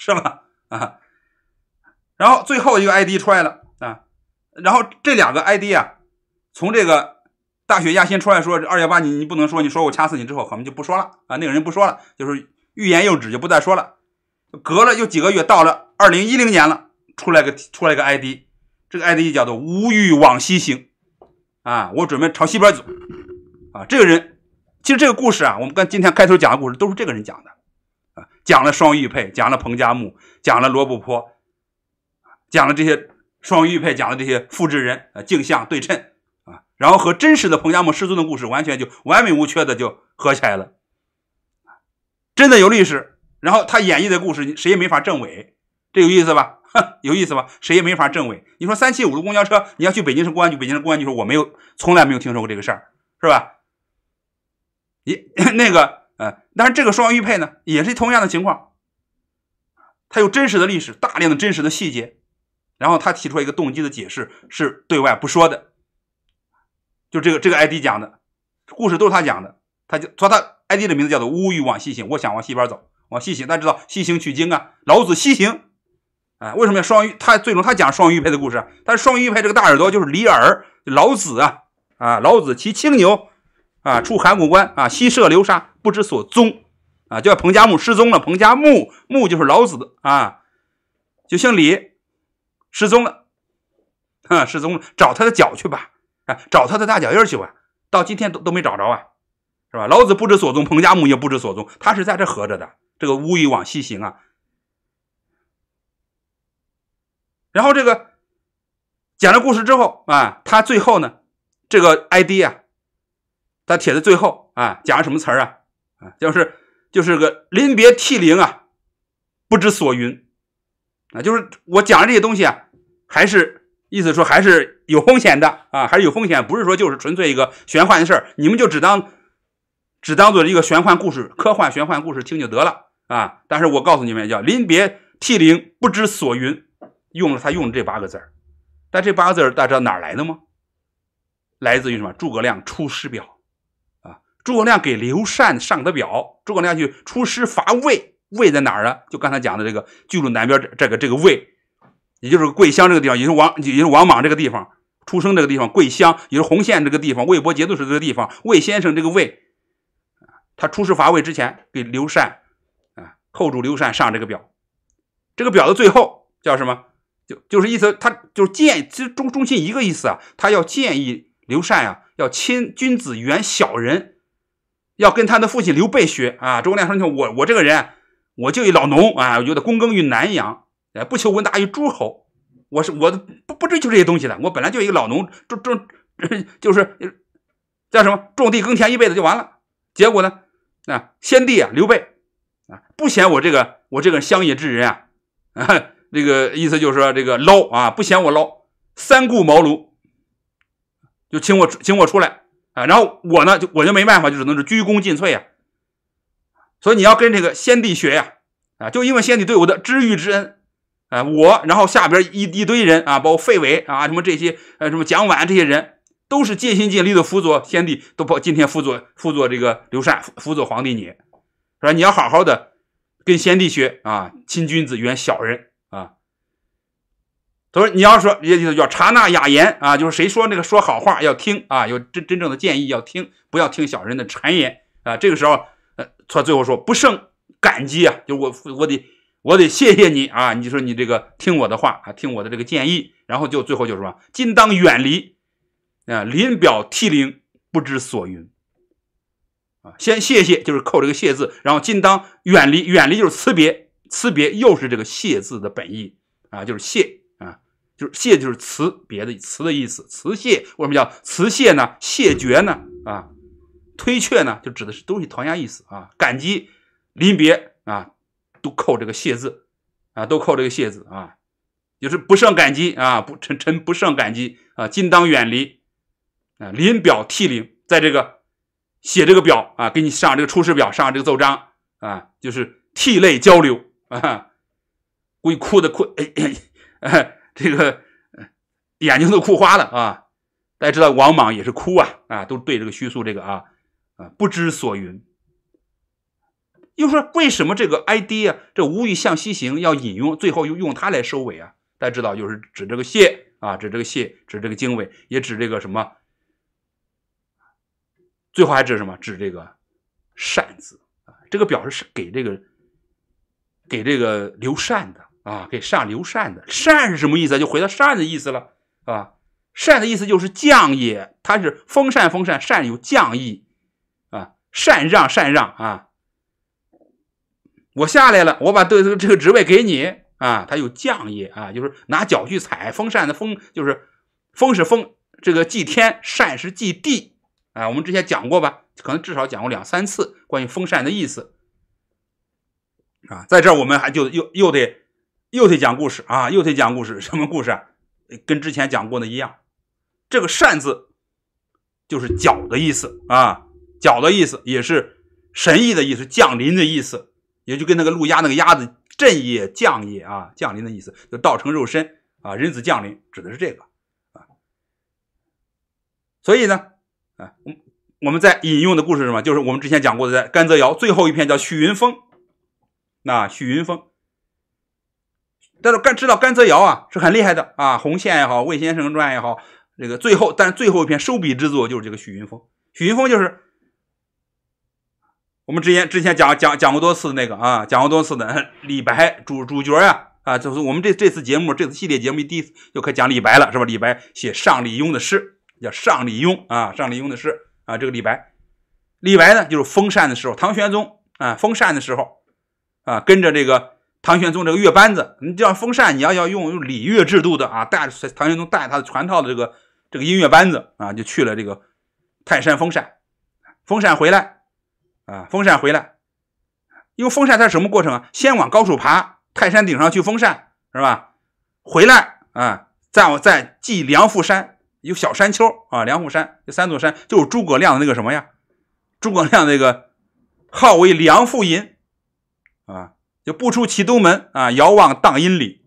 是吧？啊，然后最后一个 ID 出来了啊，然后这两个 ID 啊，从这个大雪压心出来说二幺八，你你不能说，你说我掐死你之后，可能就不说了啊。那个人不说了，就是欲言又止，就不再说了。隔了又几个月，到了二零一零年了，出来个出来个 ID，这个 ID 叫做无欲往西行啊，我准备朝西边走啊。这个人，其实这个故事啊，我们跟今天开头讲的故事都是这个人讲的。讲了双玉佩，讲了彭加木，讲了罗布泊，讲了这些双玉佩，讲了这些复制人，呃，镜像对称啊，然后和真实的彭加木失踪的故事完全就完美无缺的就合起来了，真的有历史，然后他演绎的故事谁也没法证伪，这有意思吧？有意思吧？谁也没法证伪？你说三七五路公交车，你要去北京市公安局，北京市公安局说我没有，从来没有听说过这个事儿，是吧？你 那个。哎，但是这个双玉佩呢，也是同样的情况，它有真实的历史，大量的真实的细节，然后他提出一个动机的解释，是对外不说的。就这个这个 ID 讲的故事都是他讲的，他就说他 ID 的名字叫做“乌欲往西行”，我想往西边走，往西行，大家知道西行取经啊，老子西行。哎，为什么要双玉？他最终他讲双玉佩的故事，但是双玉佩这个大耳朵就是李耳，老子啊，啊，老子骑青牛啊，出函谷关啊，西射流沙。不知所踪啊！叫彭加木失踪了。彭加木木就是老子啊，就姓李，失踪了，啊，失踪了，找他的脚去吧，啊，找他的大脚印去吧。到今天都都没找着啊，是吧？老子不知所踪，彭加木也不知所踪。他是在这合着的，这个乌云往西行啊。然后这个讲了故事之后啊，他最后呢，这个 ID 啊。他帖子最后啊，讲了什么词儿啊？就是就是个临别涕零啊，不知所云啊！就是我讲的这些东西啊，还是意思说还是有风险的啊，还是有风险，不是说就是纯粹一个玄幻的事儿，你们就只当只当做一个玄幻故事、科幻玄幻故事听就得了啊！但是我告诉你们，叫临别涕零不知所云，用了他用了这八个字儿，但这八个字儿大家知道哪儿来的吗？来自于什么？诸葛亮《出师表》。诸葛亮给刘禅上的表，诸葛亮去出师伐魏，魏在哪儿呢？就刚才讲的这个，巨鹿南边这这个这个魏，也就是桂香这个地方，也是王也是王莽这个地方，出生这个地方桂香，也是洪县这个地方，魏博节度使这个地方，魏先生这个魏，他出师伐魏之前给刘禅啊后主刘禅上这个表，这个表的最后叫什么？就就是意思，他就是建中中心一个意思啊，他要建议刘禅啊，要亲君子远小人。要跟他的父亲刘备学啊！诸葛亮说：“你看我，我这个人，我就一老农啊，我觉得躬耕于南阳，哎，不求闻达于诸侯。我是我不不追求这些东西的，我本来就一个老农，种种 就是叫什么种地耕田一辈子就完了。结果呢，啊，先帝啊刘备啊，不嫌我这个我这个乡野之人啊，这个意思就是说这个捞啊，不嫌我捞，三顾茅庐，就请我请我出来。”啊，然后我呢，就我就没办法，就只能是鞠躬尽瘁呀。所以你要跟这个先帝学呀，啊，就因为先帝对我的知遇之恩，啊，我然后下边一一堆人啊，包括费伟啊，什么这些，呃，什么蒋琬这些人，都是尽心尽力的辅佐先帝，都帮今天辅佐辅佐这个刘禅，辅佐皇帝你，是吧？你要好好的跟先帝学啊，亲君子，远小人。他说：“你要说，就要察那雅言啊，就是谁说那个说好话要听啊，有真真正的建议要听，不要听小人的谗言啊。这个时候，呃，他最后说不胜感激啊，就我我得我得谢谢你啊。你说你这个听我的话啊，听我的这个建议，然后就最后就是什么，今当远离啊，临表涕零，不知所云啊。先谢谢，就是扣这个谢字，然后今当远离，远离就是辞别，辞别又是这个谢字的本意啊，就是谢。”就是谢，就是辞，别的辞的意思，辞谢。为什么叫辞谢呢？谢绝呢？啊，推却呢？就指的是东西同样意思啊。感激临别啊，都扣这个谢字啊，都扣这个谢字啊，就是不胜感激啊，不臣臣不胜感激啊，今当远离啊，临表涕零，在这个写这个表啊，给你上这个出师表，上这个奏章啊，就是涕泪交流啊，估计哭的哭。这个眼睛都哭花了啊！大家知道王莽也是哭啊啊，都对这个虚庶这个啊啊不知所云。又说为什么这个 ID 啊，这无欲向西行要引用，最后又用它来收尾啊？大家知道就是指这个谢啊，指这个谢，指这个经纬，也指这个什么？最后还指什么？指这个善字啊，这个表示是给这个给这个刘禅的。啊，给上刘善的“善是什么意思？就回到“善的意思了啊，“善的意思就是降也，它是风扇风扇扇有降意啊，禅让，禅让啊，我下来了，我把对这个这个职位给你啊，它有降意啊，就是拿脚去踩风扇的“风，就是“风是风，这个祭天，“禅”是祭地啊，我们之前讲过吧？可能至少讲过两三次关于风扇的意思啊，在这儿我们还就又又得。又得讲故事啊，又得讲故事，什么故事啊？跟之前讲过的一样，这个“扇”字就是“脚”的意思啊，“脚”的意思也是“神意的意思，降临的意思，也就跟那个路鸭那个鸭子“震也降也”啊，降临的意思，就道成肉身啊，人子降临，指的是这个啊。所以呢，啊，我们我们在引用的故事什么？就是我们之前讲过的，在甘泽窑最后一篇叫许云峰，那许云峰。但是甘知道甘蔗窑啊是很厉害的啊，红线也好，魏先生传也好，这个最后，但是最后一篇收笔之作就是这个许云峰。许云峰就是我们之前之前讲讲讲过多次的那个啊，讲过多次的 李白主主角呀啊，就是我们这这次节目这次系列节目第一次又可讲李白了是吧？李白写上李邕的诗叫上李邕啊，上李邕的诗啊，这个李白，李白呢就是封禅的时候，唐玄宗啊封禅的时候啊跟着这个。唐玄宗这个乐班子，你就像封禅，你要要用礼乐制度的啊，带唐玄宗带他的全套的这个这个音乐班子啊，就去了这个泰山封禅，封禅回来啊，封禅回来，因为封禅它是什么过程啊？先往高处爬，泰山顶上去封禅，是吧？回来啊，再往再祭梁父山有小山丘啊，梁父山这三座山就是诸葛亮的那个什么呀？诸葛亮那个号为梁父吟。就不出其东门啊！遥望荡阴里，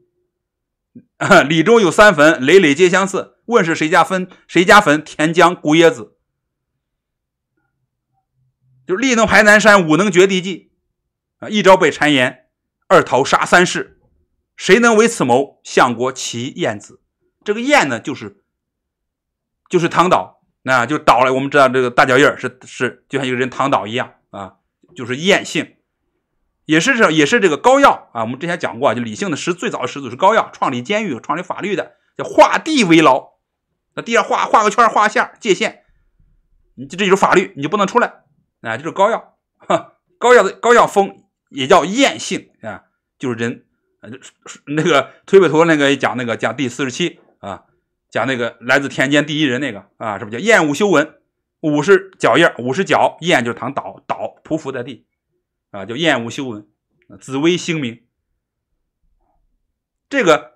里 中有三坟，累累皆相似。问是谁家坟？谁家坟？田将姑冶子。就力能排南山，武能绝地基，啊！一朝被谗言，二桃杀三士。谁能为此谋？相国齐晏子。这个晏呢，就是就是躺倒，那就倒了。我们知道这个大脚印是是，就像一个人躺倒一样啊，就是晏姓。也是这，也是这个高要啊！我们之前讲过啊，就理性的始最早的始祖是高要，创立监狱、创立法律的，叫画地为牢。那地上画画个圈、画线、界限，你这就是法律，你就不能出来啊！就是高要，高要的高要峰也叫雁姓啊，就是人啊，那个推背图那个讲那个讲第四十七啊，讲那个来自田间第一人那个啊，是不是叫厌恶修文？五是脚印，五是脚，雁就是躺倒倒匍匐在地。啊，叫厌恶修文，紫微星明。这个，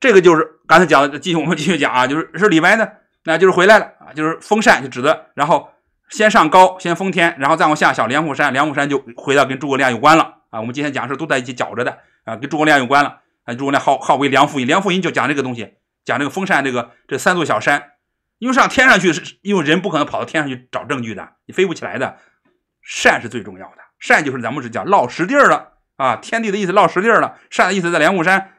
这个就是刚才讲的，继续我们继续讲啊，就是是李白呢，那就是回来了啊，就是封禅就指的，然后先上高，先封天，然后再往下小梁虎山，梁虎山就回到跟诸葛亮有关了啊。我们今天讲的事都在一起搅着的啊，跟诸葛亮有关了啊。诸葛亮号号为梁父隐，梁父隐就讲这个东西，讲这个封禅这个这三座小山，因为上天上去是，因为人不可能跑到天上去找证据的，你飞不起来的，山是最重要的。善就是咱们是叫落实地儿了啊，天地的意思落实地儿了，善的意思在连雾山，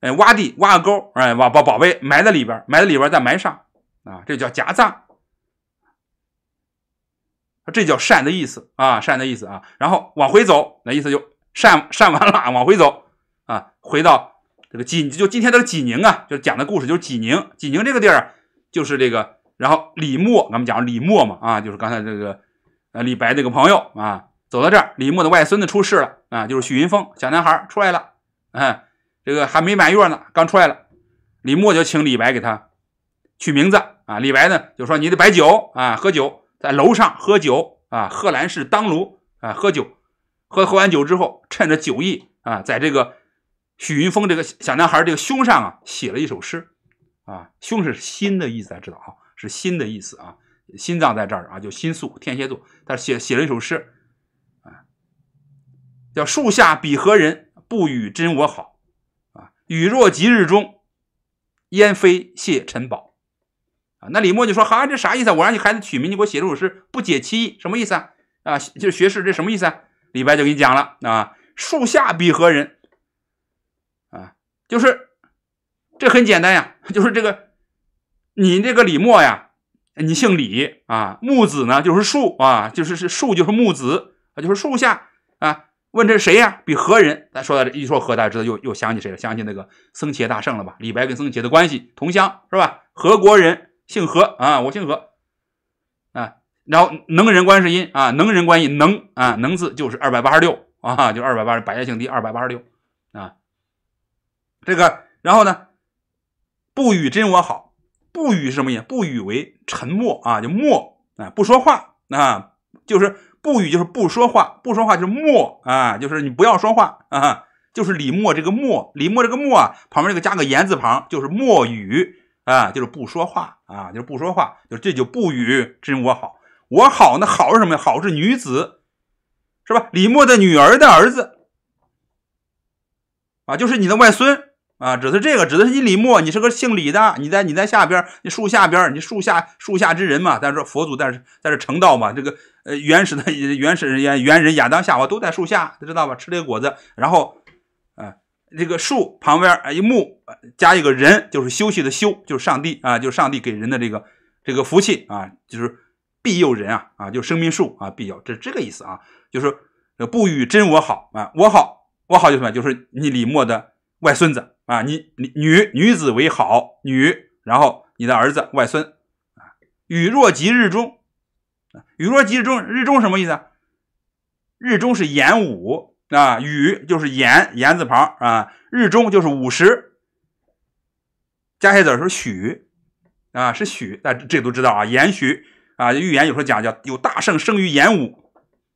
哎挖地挖个沟，哎挖把宝贝埋在里边，埋在里边再埋上啊，这叫夹葬，这叫善的意思啊，善的意思啊，然后往回走，那意思就善善完了往回走啊，回到这个济就今天的济宁啊，就讲的故事就是济宁，济宁这个地儿就是这个，然后李默咱们讲李默嘛啊，就是刚才这个呃李白那个朋友啊。走到这儿，李牧的外孙子出世了啊，就是许云峰小男孩出来了，啊，这个还没满月呢，刚出来了，李牧就请李白给他取名字啊，李白呢就说：“你得摆酒啊，喝酒，在楼上喝酒啊，贺兰氏当炉啊，喝酒，喝喝完酒之后，趁着酒意啊，在这个许云峰这个小男孩这个胸上啊，写了一首诗啊，胸是心的意思，大家知道啊，是心的意思啊，心脏在这儿啊，就心宿天蝎座，他写写了一首诗。”叫树下比何人不与真我好啊？雨若及日中，烟飞谢尘宝啊。那李默就说：“哈，这啥意思？我让你孩子取名，你给我写这首诗，不解其意，什么意思啊？啊，就是学士，这什么意思啊？”李白就给你讲了啊：“树下比何人？啊，就是这很简单呀，就是这个你这个李默呀，你姓李啊，木子呢就是树啊，就是是树就是木子啊，就是树下啊。”问这是谁呀？比何人？咱说到这，一说何，大家知道又又想起谁了？想起那个僧伽大圣了吧？李白跟僧伽的关系，同乡是吧？何国人，姓何啊？我姓何啊。然后能人观世音啊，能人观世音能啊，能字就是二百八十六啊，就二百八百家姓第二百八十六啊。这个，然后呢，不与真我好，不与是什么呀？不与为沉默啊，就默啊，不说话啊，就是。不语就是不说话，不说话就是默啊，就是你不要说话啊，就是李默这个默，李默这个默啊，旁边这个加个言字旁就是默语啊，就是不说话啊，就是不说话，就是这就不语。真我好，我好那好是什么呀？好是女子，是吧？李默的女儿的儿子啊，就是你的外孙。啊，只是这个，指的是你李默，你是个姓李的，你在你在下边，你树下边，你树下树下之人嘛。但是佛祖，在这在这成道嘛，这个呃原始的 原始人原人亚当夏娃都在树下，知道吧？吃这个果子，然后，啊，这个树旁边啊一木加一个人，就是休息的休，就是上帝啊，就是上帝给人的这个这个福气啊，就是庇佑人啊啊，就是生命树啊，庇佑，这是这个意思啊，就是呃不与真我好啊，我好我好就是么，就是你李默的外孙子。啊，你你女女子为好女，然后你的儿子外孙啊。雨若及日中，雨若及日中，日中什么意思？日中是演午啊，雨就是言言字旁啊，日中就是午时。加些子说许啊是许，大家这都知道啊。延许啊，预言有时候讲叫有大圣生于演午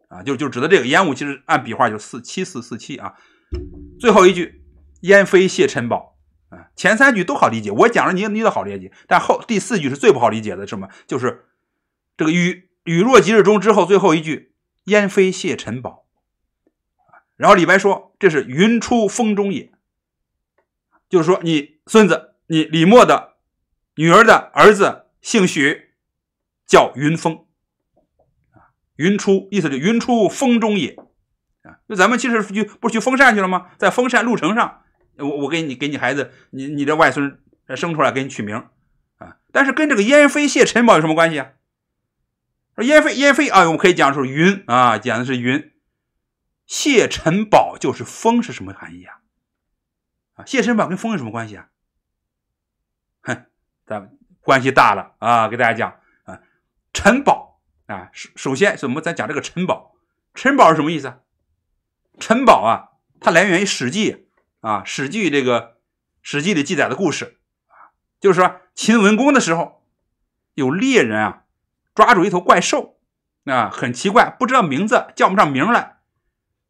啊，就就指的这个演午。其实按笔画就是四七四四七啊。最后一句。烟飞谢尘宝，啊，前三句都好理解，我讲了你你都好理解，但后第四句是最不好理解的，什么？就是这个雨雨若即日中之后，最后一句烟飞谢尘宝，然后李白说这是云出风中也，就是说你孙子，你李默的女儿的儿子姓许，叫云峰，云出意思是云出风中也，啊，就咱们其实去不是去封扇去了吗？在封扇路程上。我我给你给你孩子，你你的外孙生出来给你取名啊，但是跟这个烟飞谢尘宝有什么关系啊？说烟飞烟飞啊，我们可以讲说是云啊，讲的是云。谢尘宝就是风是什么含义啊？啊，谢尘宝跟风有什么关系啊？哼，咱关系大了啊！给大家讲啊，尘宝啊，首首先，我们咱讲这个尘宝，尘宝是什么意思啊？尘宝啊，它来源于《史记》。啊，《史记》这个《史记》里记载的故事就是说秦文公的时候，有猎人啊抓住一头怪兽啊，很奇怪，不知道名字，叫不上名来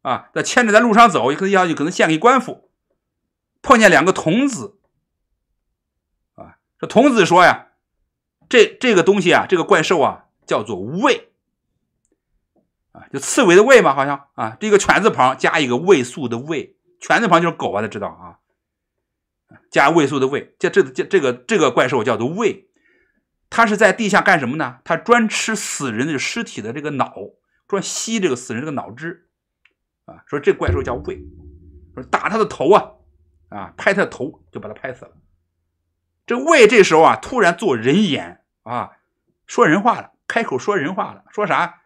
啊。那牵着在路上走，可能要可能献给官府。碰见两个童子啊，这童子说呀，这这个东西啊，这个怪兽啊，叫做猬啊，就刺猬的猬嘛，好像啊，这个犬字旁加一个畏素的畏。犬字旁就是狗啊，他知道啊。加位素的位，这这这这个这个怪兽叫做胃，它是在地下干什么呢？它专吃死人的尸体的这个脑，专吸这个死人的脑汁啊。说这怪兽叫胃，说打他的头啊啊，拍他的头就把他拍死了。这胃这时候啊，突然做人言啊，说人话了，开口说人话了，说啥？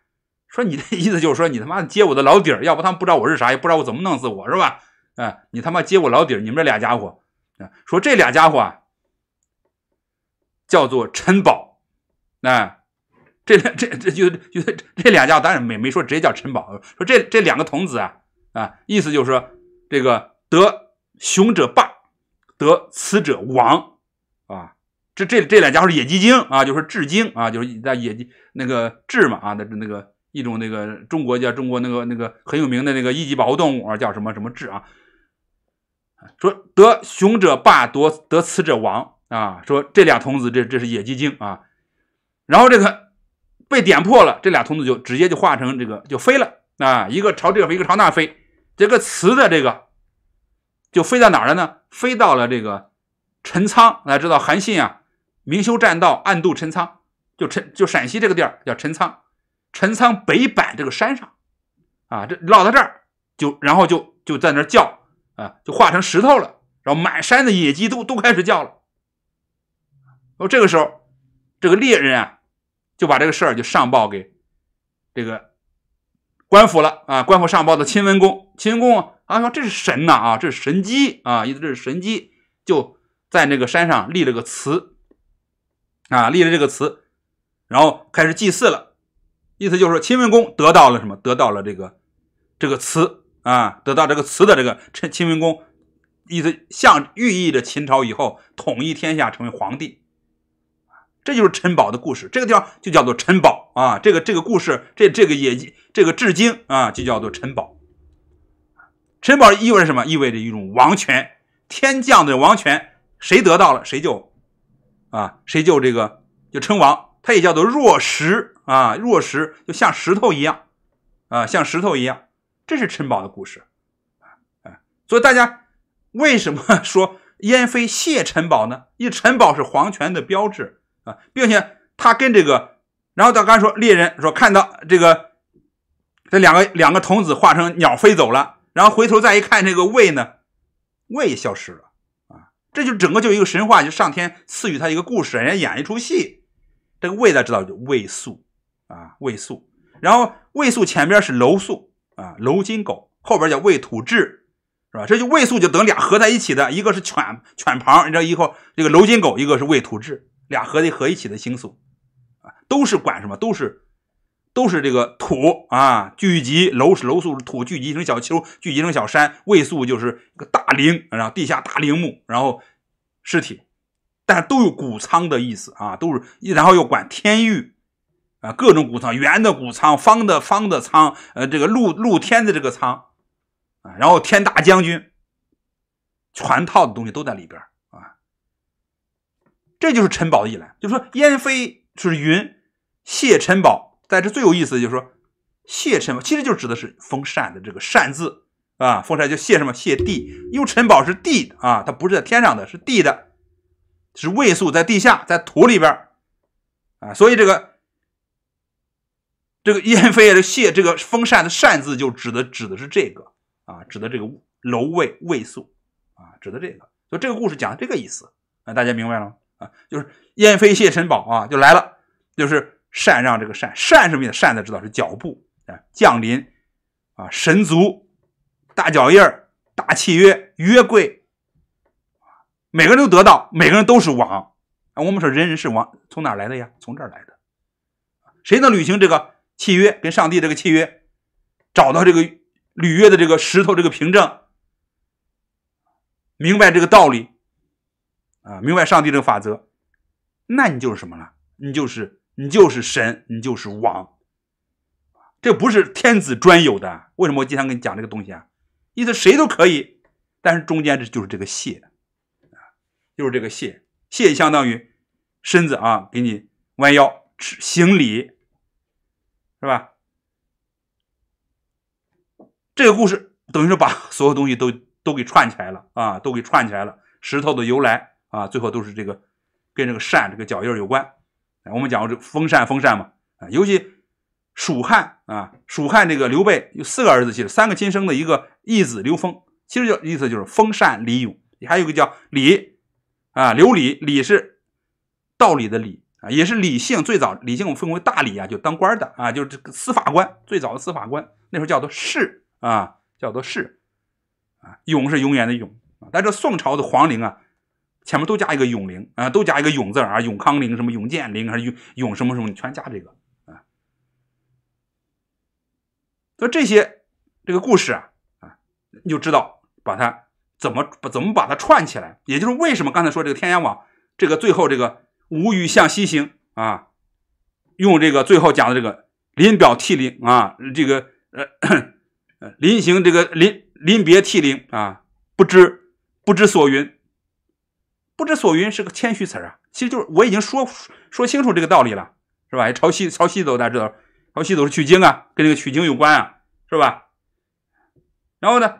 说你的意思就是说你他妈揭我的老底儿，要不他们不知道我是啥，也不知道我怎么弄死我是吧？哎，你他妈揭我老底儿！你们这俩家伙，说这俩家伙啊，叫做陈宝，哎，这这这就就这俩家伙，当然没没说直接叫陈宝，说这这两个童子啊，啊，意思就是说这个得雄者霸，得雌者王，啊。这这这两家伙是野鸡精啊，就是至精啊，就是在野鸡那个至嘛啊，那那个一种那个中国叫中国那个那个很有名的那个一级保护动物啊，叫什么什么雉啊。说得雄者霸，夺得雌者亡啊！说这俩童子，这这是野鸡精啊！然后这个被点破了，这俩童子就直接就化成这个就飞了啊！一个朝这飞，一个朝那飞。这个雌的这个就飞到哪儿了呢？飞到了这个陈仓，大家知道韩信啊，明修栈道，暗度陈仓，就陈就陕西这个地儿叫陈仓，陈仓北板这个山上啊，这落到这儿就然后就就在那叫。啊，就化成石头了，然后满山的野鸡都都开始叫了，哦，这个时候，这个猎人啊，就把这个事儿就上报给这个官府了啊，官府上报的秦文公，秦文公啊，啊，这是神呐啊，这是神鸡啊，意思这是神鸡，就在那个山上立了个祠，啊，立了这个祠，然后开始祭祀了，意思就是说秦文公得到了什么？得到了这个这个祠。啊，得到这个词的这个陈秦文公，意思像寓意着秦朝以后统一天下，成为皇帝。这就是陈宝的故事，这个地方就叫做陈宝啊。这个这个故事，这这个也这个至今啊，就叫做陈宝。陈宝意味着什么？意味着一种王权，天降的王权，谁得到了谁就啊，谁就这个就称王。它也叫做弱石啊，弱石就像石头一样啊，像石头一样。这是陈宝的故事，啊，所以大家为什么 说燕飞谢陈宝呢？因为陈宝是皇权的标志啊，并且他跟这个，然后他刚说猎人说看到这个这两个两个童子化成鸟飞走了，然后回头再一看，这个魏呢魏消失了啊，这就整个就一个神话，就上天赐予他一个故事，人家演一出戏。这个魏大家知道魏速啊，魏速，然后魏速前边是楼速。啊，娄金狗后边叫魏土质，是吧？这就魏素就等俩合在一起的，一个是犬犬旁，你知道以后这个娄金狗，一个是魏土质，俩合在合一起的星宿，啊，都是管什么？都是都是这个土啊，聚集楼是楼宿，土聚集成小丘，聚集成小山，魏素就是一个大陵，然后地下大陵墓，然后尸体，但都有谷仓的意思啊，都是然后又管天域。各种谷仓，圆的谷仓，方的方的仓，呃，这个露露天的这个仓，啊，然后天大将军，全套的东西都在里边啊，这就是陈宝的意来，就是说燕飞是云，谢陈宝在这最有意思，就是说谢陈宝其实就指的是风扇的这个扇字啊，风扇叫谢什么？谢地，因为陈宝是地啊，它不是在天上的，是地的，是位素在地下，在土里边啊，所以这个。这个燕飞的谢这个风扇的扇字就指的指的是这个啊，指的这个楼位位宿啊，指的这个，所以这个故事讲的这个意思啊，大家明白了吗？啊，就是燕飞谢神宝啊，就来了，就是禅让这个禅禅什么意思？禅在知道是脚步啊，降临啊，神足大脚印儿，大契约约贵，每个人都得到，每个人都是王啊。我们说人人是王，从哪来的呀？从这儿来的，谁能履行这个？契约跟上帝这个契约，找到这个履约的这个石头这个凭证，明白这个道理啊，明白上帝这个法则，那你就是什么了？你就是你就是神，你就是王。这不是天子专有的。为什么我经常跟你讲这个东西啊？意思谁都可以，但是中间这就是这个谢，啊，就是这个谢。谢相当于身子啊，给你弯腰行礼。对吧？这个故事等于是把所有东西都都给串起来了啊，都给串起来了。石头的由来啊，最后都是这个跟这个扇这个脚印有关。我们讲过这风扇，风扇嘛啊，尤其蜀汉啊，蜀汉这个刘备有四个儿子，其实三个亲生的一个义子刘封，其实就意思就是“风扇李勇”，还有个叫李啊，刘李李是道理的理。啊，也是李姓最早，李姓我们分为大理啊，就当官的啊，就是司法官最早的司法官，那时候叫做士啊，叫做士啊，永是永远的永啊。但这宋朝的皇陵啊，前面都加一个永陵啊，都加一个永字啊，永康陵、什么永建陵还是永永什么什么，全加这个啊。所以这些这个故事啊啊，你就知道把它怎么怎么把它串起来，也就是为什么刚才说这个天涯网这个最后这个。吾欲向西行啊，用这个最后讲的这个“临表涕零”啊，这个呃 临行这个临临别涕零啊，不知不知所云，不知所云是个谦虚词啊，其实就是我已经说说清楚这个道理了，是吧？朝西朝西走大家知道，朝西走是取经啊，跟那个取经有关啊，是吧？然后呢，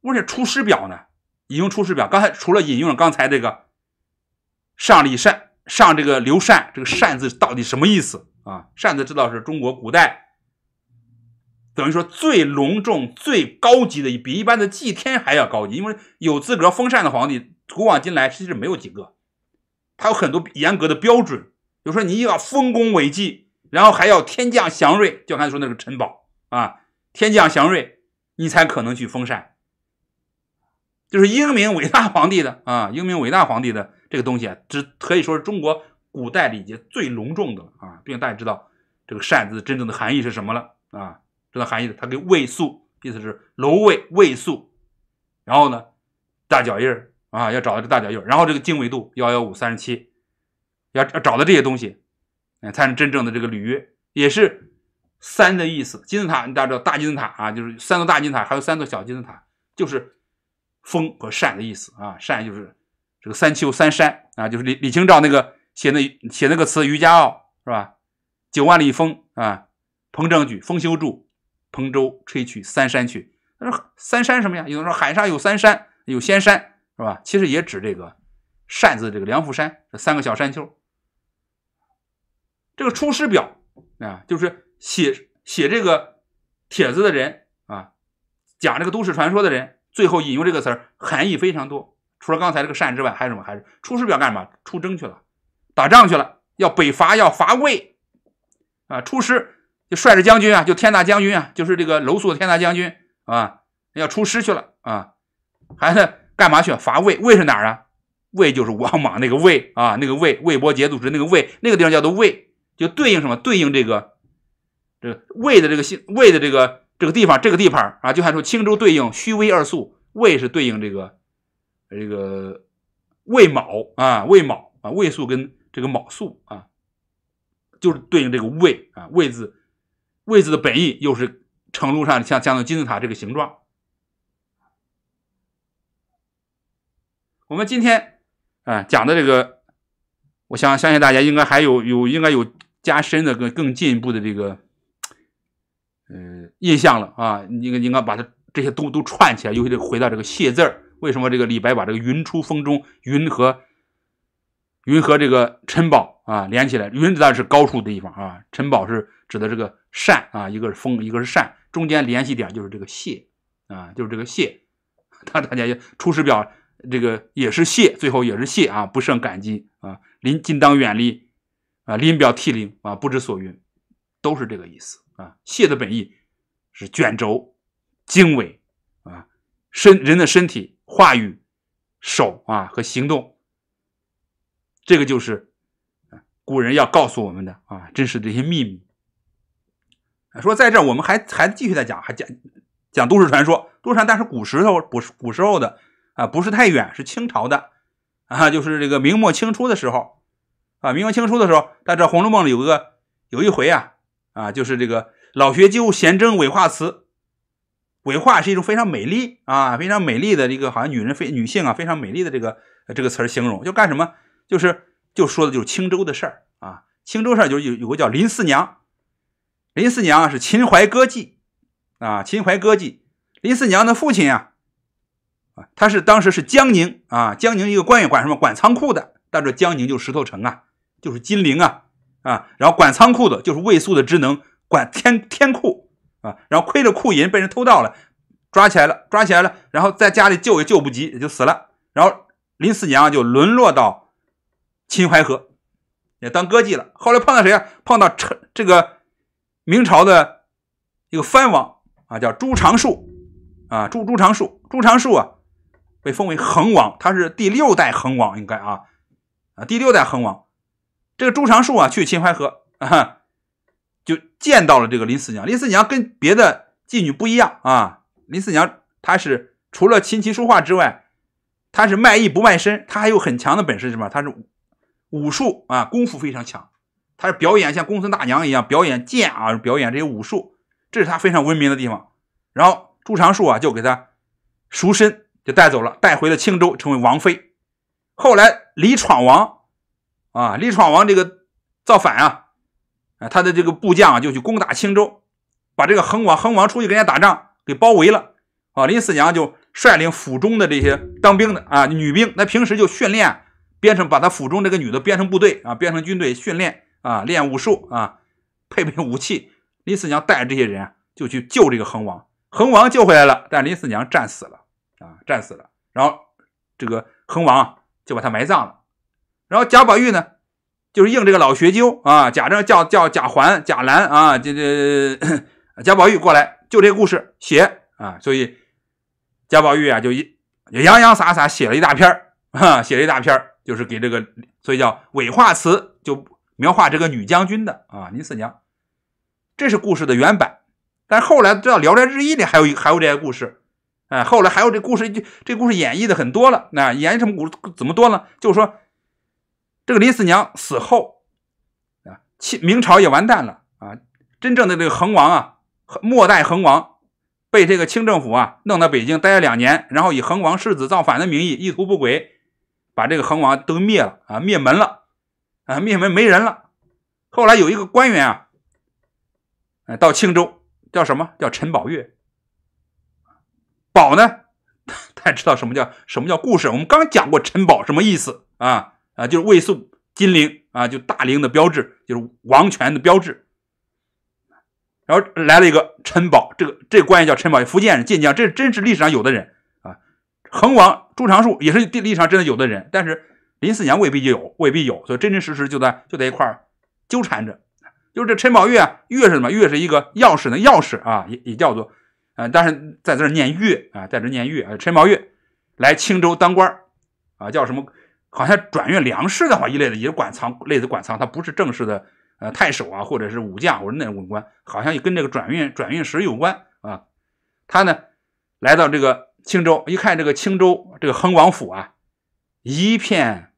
我这《出师表》呢，引用《出师表》，刚才除了引用了刚才这个。上李善，上这个刘禅，这个“禅”字到底什么意思啊？“禅”字知道是中国古代等于说最隆重、最高级的，比一般的祭天还要高级，因为有资格封禅的皇帝，古往今来其实没有几个。他有很多严格的标准，比如说你要丰功伟绩，然后还要天降祥瑞，就刚才说那个陈宝啊，天降祥瑞，你才可能去封禅。就是英明伟大皇帝的啊，英明伟大皇帝的。这个东西啊，只可以说是中国古代礼节最隆重的了啊！并且大家知道这个扇子真正的含义是什么了啊？知道含义的，它跟卫宿，意思是楼苇卫宿，然后呢，大脚印儿啊，要找到这大脚印儿，然后这个经纬度幺幺五三十七，要要找到这些东西，嗯，才能真正的这个履约，也是三的意思。金字塔，大家知道大金字塔啊，就是三座大金字塔，还有三座小金字塔，就是风和扇的意思啊，扇就是。这个三丘三山啊，就是李李清照那个写那写那个词《渔家傲》是吧？九万里风啊，蓬正举，风休住，蓬舟吹取三山去。他说三山什么呀？有人说海上有三山，有仙山是吧？其实也指这个扇子这个梁父山这三个小山丘。这个《出师表》啊，就是写写这个帖子的人啊，讲这个都市传说的人，最后引用这个词儿，含义非常多。除了刚才这个善之外，还有什么？还是出师表干什么？出征去了，打仗去了，要北伐，要伐魏，啊，出师就率着将军啊，就天大将军啊，就是这个楼素的天大将军啊，要出师去了啊，还是干嘛去伐魏？魏是哪儿啊？魏就是王莽那个魏啊，那个魏魏伯杰度使那个魏，那个地方叫做魏，就对应什么？对应这个这魏的这个姓魏的这个这个地方这个地盘啊，就还说青州对应虚魏二素，魏是对应这个。这个魏卯啊，魏卯啊，魏数跟这个卯数啊，就是对应这个魏啊，魏字，魏字的本意又是程路上像像金字塔这个形状。我们今天啊讲的这个，我想相信大家应该还有有应该有加深的更更进一步的这个呃印象了啊，应该应该把它这些都都串起来，尤其回到这个谢字儿。为什么这个李白把这个云出风中云和云和这个城堡啊连起来？云当然是高处的地方啊，城堡是指的这个善啊，一个是风，一个是善，中间联系点就是这个谢啊，就是这个谢。他大家《出师表》这个也是谢，最后也是谢啊，不胜感激啊。临近当远离啊，临表涕零啊，不知所云，都是这个意思啊。谢的本意是卷轴、经纬啊，身人的身体。话语、手啊和行动，这个就是古人要告诉我们的啊，真实的一些秘密。说在这儿，我们还还继续在讲，还讲讲都市传说。都市传，但是古时候，古古时候的啊，不是太远，是清朝的啊，就是这个明末清初的时候啊。明末清初的时候，在这《红楼梦》里有个有一回啊啊，就是这个老学究闲征伪化词。鬼话是一种非常美丽啊，非常美丽的这个好像女人非女性啊，非常美丽的这个这个词儿形容，就干什么？就是就说的就是青州的事儿啊。青州上就有有个叫林四娘，林四娘是秦淮歌妓啊，秦淮歌妓。林四娘的父亲啊啊，他是当时是江宁啊，江宁一个官员，管什么？管仓库的。但这江宁就石头城啊，就是金陵啊啊。然后管仓库的就是卫戍的职能，管天天库。啊，然后亏着库银被人偷盗了，抓起来了，抓起来了，然后在家里救也救不及，也就死了。然后林四娘就沦落到秦淮河，也当歌妓了。后来碰到谁啊？碰到陈这个明朝的一个藩王啊，叫朱常树啊，朱朱常树，朱常树啊，被封为恒王，他是第六代恒王，应该啊啊，第六代恒王。这个朱常树啊，去秦淮河。啊。见到了这个林四娘，林四娘跟别的妓女不一样啊，林四娘她是除了琴棋书画之外，她是卖艺不卖身，她还有很强的本事，什么她是武术啊，功夫非常强，她是表演像公孙大娘一样表演剑啊，表演这些武术，这是她非常闻名的地方。然后朱常树啊就给她赎身，就带走了，带回了青州，成为王妃。后来李闯王啊，李闯王这个造反啊。啊，他的这个部将啊、就去攻打青州，把这个恒王恒王出去跟人家打仗，给包围了。啊，林四娘就率领府中的这些当兵的啊，女兵，那平时就训练，编成把他府中这个女的编成部队啊，编成军队训练啊，练武术啊，配备武器。林四娘带着这些人啊，就去救这个恒王，恒王救回来了，但林四娘战死了啊，战死了。然后这个恒王就把他埋葬了。然后贾宝玉呢？就是应这个老学究啊，贾政叫叫贾环、贾兰啊，这这贾宝玉过来，就这故事写啊，所以贾宝玉啊就一洋洋洒洒写了一大片儿啊，写了一大片儿，就是给这个，所以叫伪画词，就描画这个女将军的啊，林四娘，这是故事的原版，但后来知道《聊斋志异》里还有还有这些故事，哎，后来还有这故事，这故事演绎的很多了，那演什么故怎么多呢？就是说。这个林四娘死后啊，清明朝也完蛋了啊！真正的这个恒王啊，末代恒王被这个清政府啊弄到北京待了两年，然后以恒王世子造反的名义，意图不轨，把这个恒王都灭了啊，灭门了啊，灭门没人了。后来有一个官员啊，到青州叫什么？叫陈宝月。宝呢，大家知道什么叫什么叫故事？我们刚讲过陈宝什么意思啊？啊，就是卫宋金陵啊，就大陵的标志，就是王权的标志。然后来了一个陈宝，这个这个官员叫陈宝，福建人晋江，这是真是历史上有的人啊。恒王朱常数也是历史上真的有的人，但是林四娘未必就有，未必有，所以真真实实就在就在一块纠缠着。就是这陈宝玉啊，越是什么越是一个钥匙的钥匙啊，也也叫做呃，但是在这儿念月啊，在这念月啊。陈宝玉来青州当官啊，叫什么？好像转运粮食的话一类的，也是仓，类似管仓，他不是正式的，呃，太守啊，或者是武将或者那文官，好像也跟这个转运转运使有关啊。他呢，来到这个青州，一看这个青州这个恒王府啊，一片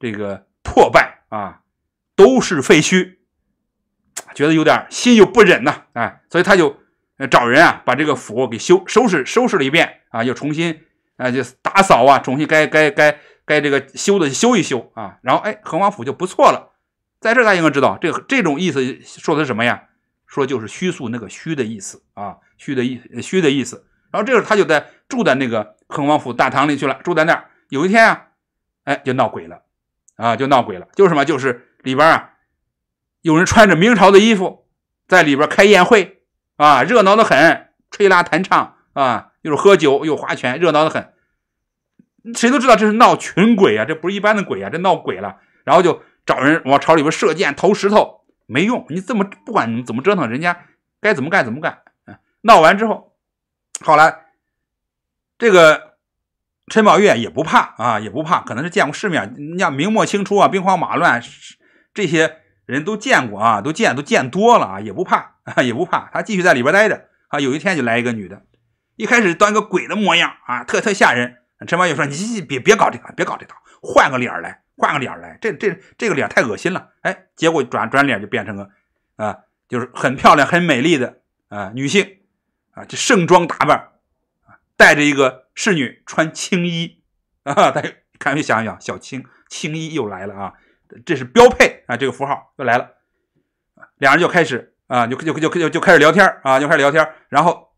这个破败啊，都是废墟，觉得有点心有不忍呐，哎，所以他就呃找人啊，把这个府给修收拾收拾了一遍啊，又重新啊就打扫啊，重新该该该。该这个修的修一修啊，然后哎，恒王府就不错了。在这大家应该知道，这这种意思说的是什么呀？说就是“虚宿”那个“虚”的意思啊，“虚”的意“虚”的意思。然后这个他就在住在那个恒王府大堂里去了，住在那儿。有一天啊，哎，就闹鬼了啊，就闹鬼了，就是什么？就是里边啊，有人穿着明朝的衣服在里边开宴会啊，热闹的很，吹拉弹唱啊，又是喝酒又划拳，热闹的很。谁都知道这是闹群鬼啊，这不是一般的鬼啊，这闹鬼了。然后就找人往朝里边射箭、投石头，没用。你怎么不管你怎么折腾，人家该怎么干怎么干。闹完之后，后来这个陈宝月也不怕啊，也不怕，可能是见过世面。像明末清初啊，兵荒马乱，这些人都见过啊，都见都见多了啊，也不怕 也不怕，他继续在里边待着啊。有一天就来一个女的，一开始端个鬼的模样啊，特特吓人。陈方宇说：“你别别搞这个，别搞这套，换个脸来，换个脸来，这这这个脸太恶心了。”哎，结果转转脸就变成了，啊，就是很漂亮、很美丽的啊女性啊，就盛装打扮，带着一个侍女，穿青衣啊。大家看，就想一想，小青青衣又来了啊，这是标配啊，这个符号又来了。两人就开始啊，就就就就就开始聊天啊，就开始聊天，然后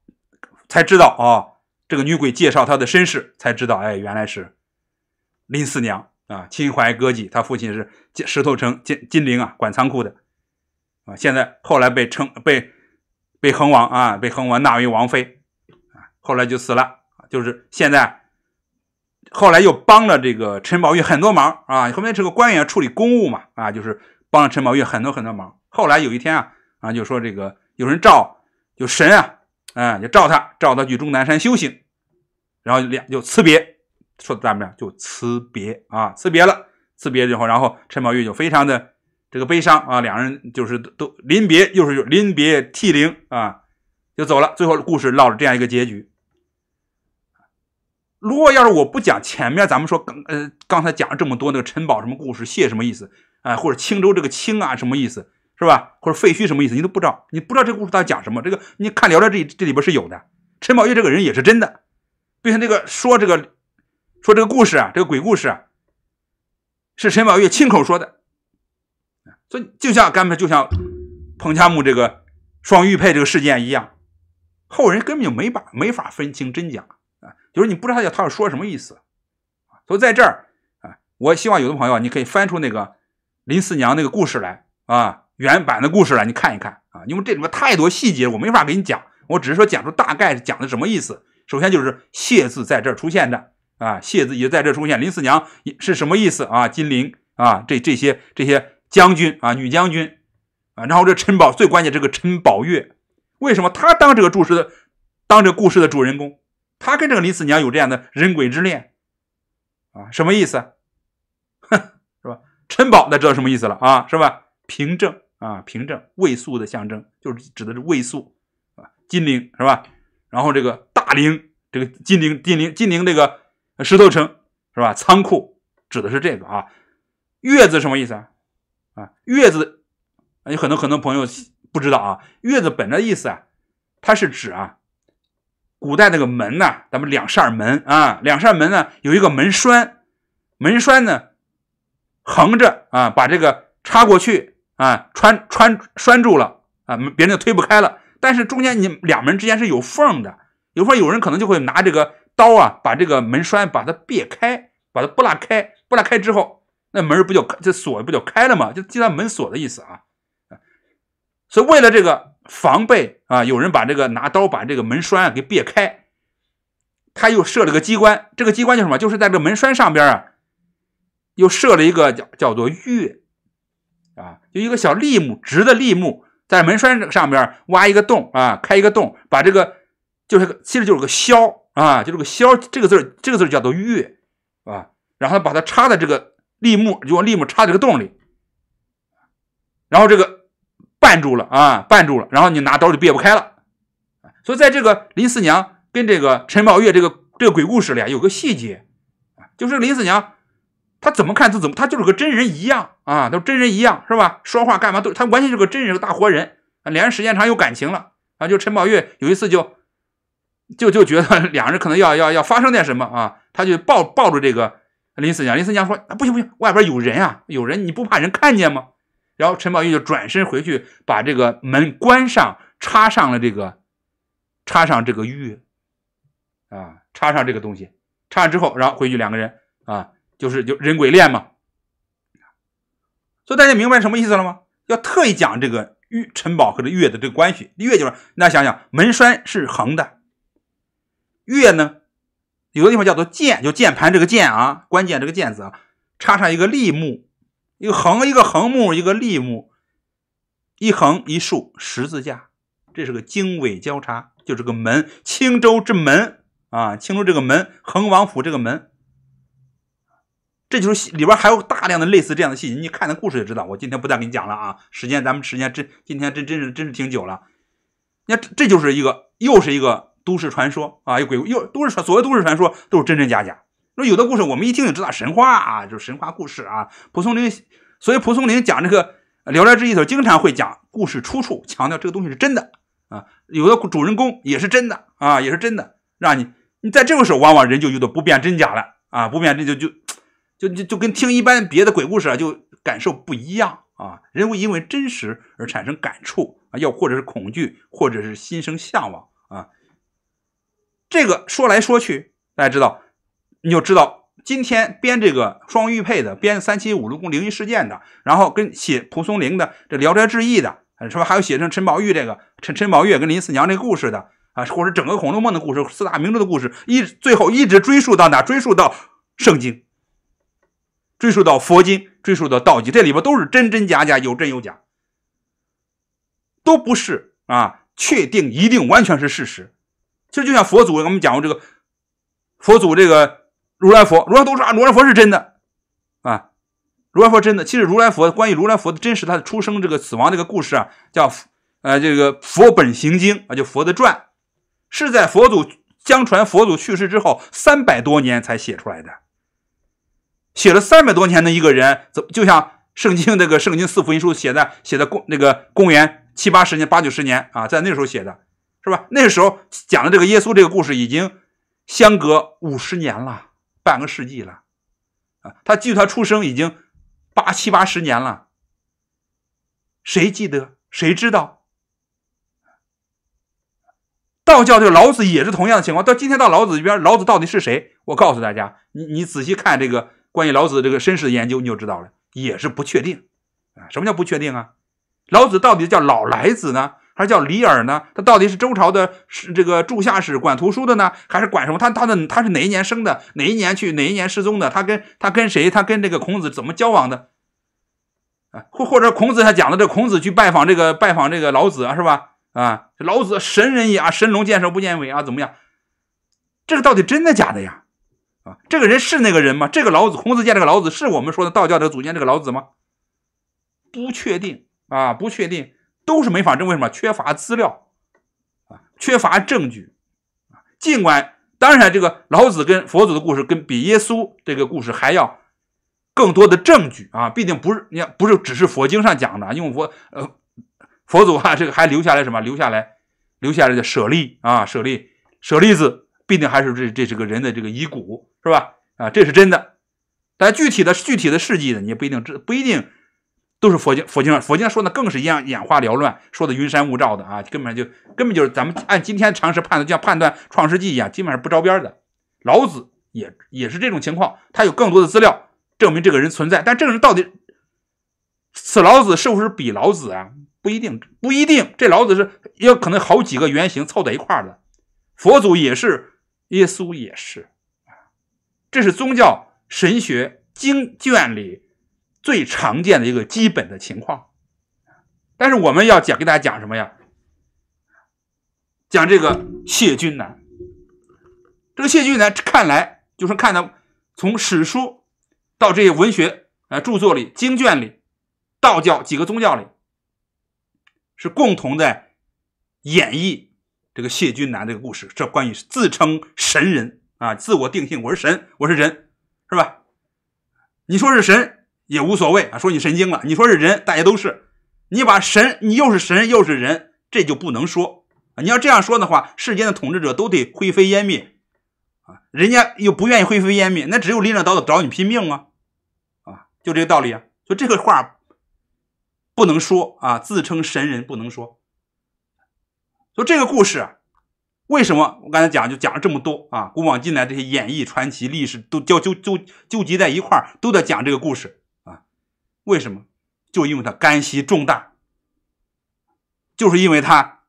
才知道啊。这个女鬼介绍她的身世，才知道，哎，原来是林四娘啊，秦淮歌妓，她父亲是石头城金金陵啊，管仓库的啊，现在后来被称被被恒王啊，被恒王纳为王妃啊，后来就死了，就是现在后来又帮了这个陈宝玉很多忙啊，后面是个官员处理公务嘛啊，就是帮了陈宝玉很多很多忙，后来有一天啊啊，就说这个有人召有神啊。嗯，就召他，召他去终南山修行，然后俩就辞别，说咱们啊，就辞别啊，辞别了，辞别之后，然后陈宝玉就非常的这个悲伤啊，两人就是都临别，又是临别涕零啊，就走了。最后故事落了这样一个结局。如果要是我不讲前面，咱们说刚呃刚才讲了这么多那个陈宝什么故事，谢什么意思啊，或者青州这个青啊什么意思？是吧？或者废墟什么意思？你都不知道，你不知道这个故事到底讲什么？这个你看，聊聊这这里边是有的。陈宝玉这个人也是真的，并且这个说这个说这个故事啊，这个鬼故事啊，是陈宝玉亲口说的。所以就像刚才，就像彭家木这个双玉佩这个事件一样，后人根本就没把没法分清真假啊。就是你不知道他要他要说什么意思，所以在这儿啊，我希望有的朋友你可以翻出那个林四娘那个故事来啊。原版的故事了，你看一看啊，因为这里面太多细节，我没法给你讲，我只是说讲出大概讲的什么意思。首先就是“谢”字在这出现的啊，“谢”字也在这出现。林四娘是什么意思啊？金陵啊，这这些这些将军啊，女将军啊，然后这陈宝最关键，这个陈宝月为什么他当这个故事的当这个故事的主人公？他跟这个林四娘有这样的人鬼之恋啊，什么意思？哼，是吧？陈宝那知道什么意思了啊，是吧？凭证。啊，凭证卫粟的象征，就是指的是卫粟啊，金陵是吧？然后这个大陵，这个金陵，金陵，金陵这个石头城是吧？仓库指的是这个啊。月字什么意思啊？啊，月字，有很多很多朋友不知道啊。月字本的意思啊，它是指啊，古代那个门呐，咱们两扇门啊，两扇门呢有一个门栓，门栓呢横着啊，把这个插过去。啊，穿穿拴住了啊，门别人就推不开了。但是中间你两门之间是有缝的，有时候有人可能就会拿这个刀啊，把这个门栓把它别开，把它拨拉开，拨拉开之后，那门不就这锁不就开了吗？就就算门锁的意思啊。所以为了这个防备啊，有人把这个拿刀把这个门栓啊给别开，他又设了个机关，这个机关叫什么？就是在这门栓上边啊，又设了一个叫叫做月。啊，就一个小立木，直的立木，在门栓上边挖一个洞啊，开一个洞，把这个就是个其实就是个削啊，就是个削，这个字这个字叫做月啊，然后把它插在这个立木，就往立木插这个洞里，然后这个绊住了啊，绊住了，然后你拿刀就别不开了，所以在这个林四娘跟这个陈宝月这个这个鬼故事里有个细节，就是林四娘。他怎么看他怎么，他就是个真人一样啊，都真人一样是吧？说话干嘛都，他完全就是个真人，个大活人。两人时间长有感情了啊，就陈宝玉有一次就就就觉得 两人可能要要要发生点什么啊，他就抱抱着这个林四娘，林四娘说啊不行不行，外边有人啊，有人你不怕人看见吗？然后陈宝玉就转身回去把这个门关上，插上了这个插上这个玉啊，插上这个东西，插上之后，然后回去两个人啊。就是就人鬼恋嘛，所以大家明白什么意思了吗？要特意讲这个玉陈宝和这月的这个关系。月就是，大家想想，门栓是横的，月呢，有的地方叫做键，就键盘这个键啊，关键这个键子啊，插上一个立木，一个横，一个横木，一个立木，一横一竖，十字架，这是个经纬交叉，就是个门，青州之门啊，青州这个门，恒王府这个门。这就是里边还有大量的类似这样的细节，你看那故事也知道。我今天不再跟你讲了啊，时间咱们时间真今天真真是真是挺久了。你看这就是一个又是一个都市传说啊，又鬼又都市传，所谓都市传说都是真真假假。那有的故事我们一听就知道神话啊，就是神话故事啊。蒲松龄，所以蒲松龄讲这个《聊斋志异》的时候，经常会讲故事出处，强调这个东西是真的啊。有的主人公也是真的啊，也是真的。让你你在这个时候，往往人就有点不辨真假了啊，不辨真就就。就就就跟听一般别的鬼故事啊，就感受不一样啊，人物因为真实而产生感触啊，要或者是恐惧，或者是心生向往啊。这个说来说去，大家知道，你就知道，今天编这个双玉佩的，编三七五六宫灵异事件的，然后跟写蒲松龄的这《聊斋志异》的是吧？还有写成陈宝玉这个陈陈宝玉跟林四娘这故事的啊，或者整个《红楼梦》的故事、四大名著的故事，一最后一直追溯到哪？追溯到圣经。追溯到佛经，追溯到道籍，这里边都是真真假假，有真有假，都不是啊，确定一定完全是事实。其实就像佛祖我们讲过这个，佛祖这个如来佛，如来都说啊，如来佛是真的啊，如来佛真的。其实如来佛关于如来佛的真实他的出生这个死亡这个故事啊，叫呃这个《佛本行经》啊，就佛的传，是在佛祖相传佛祖去世之后三百多年才写出来的。写了三百多年的一个人，怎就像圣经那个《圣经四福音书》写的写的公那个公元七八十年八九十年啊，在那时候写的，是吧？那时候讲的这个耶稣这个故事已经相隔五十年了，半个世纪了，啊，他距他出生已经八七八十年了，谁记得？谁知道？道教这个老子也是同样的情况，到今天到老子这边，老子到底是谁？我告诉大家，你你仔细看这个。关于老子这个身世的研究，你就知道了，也是不确定啊。什么叫不确定啊？老子到底叫老莱子呢，还是叫李耳呢？他到底是周朝的这个柱下史管图书的呢，还是管什么？他他的他是哪一年生的？哪一年去？哪一年失踪的？他跟他跟谁？他跟这个孔子怎么交往的？啊，或或者孔子他讲的这孔子去拜访这个拜访这个老子啊，是吧？啊，老子神人也啊，神龙见首不见尾啊，怎么样？这个到底真的假的呀？啊，这个人是那个人吗？这个老子，孔子见这个老子，是我们说的道教的祖先这个老子吗？不确定啊，不确定，都是没法证。为什么？缺乏资料啊，缺乏证据啊。尽管当然，这个老子跟佛祖的故事，跟比耶稣这个故事还要更多的证据啊。毕竟不是，你看不是只是佛经上讲的，因为佛呃佛祖啊，这个还留下来什么？留下来，留下来的舍利啊，舍利，舍利子。必定还是这这是个人的这个遗骨是吧？啊，这是真的，但具体的具体的事迹呢，你也不一定知，不一定都是佛经佛经佛经说的更是一样眼花缭乱，说的云山雾罩的啊，根本就根本就是咱们按今天常识判断，就像判断创世纪一样，基本上不着边的。老子也也是这种情况，他有更多的资料证明这个人存在，但这个人到底此老子是不是彼老子啊？不一定，不一定。这老子是有可能好几个原型凑在一块儿的，佛祖也是。耶稣也是这是宗教神学经卷里最常见的一个基本的情况。但是我们要讲，给大家讲什么呀？讲这个谢君南。这个谢君南看来就是看到从史书到这些文学啊著作里、经卷里、道教几个宗教里，是共同在演绎。这个谢君南这个故事，这关羽自称神人啊，自我定性，我是神，我是人，是吧？你说是神也无所谓啊，说你神经了；你说是人，大家都是。你把神，你又是神又是人，这就不能说啊。你要这样说的话，世间的统治者都得灰飞烟灭啊，人家又不愿意灰飞烟灭，那只有拎着刀子找你拼命啊，啊，就这个道理啊，所以这个话不能说啊，自称神人不能说。就这个故事为什么我刚才讲就讲了这么多啊？古往今来这些演绎传奇、历史都交纠纠纠集在一块儿，都在讲这个故事啊？为什么？就因为它干系重大，就是因为它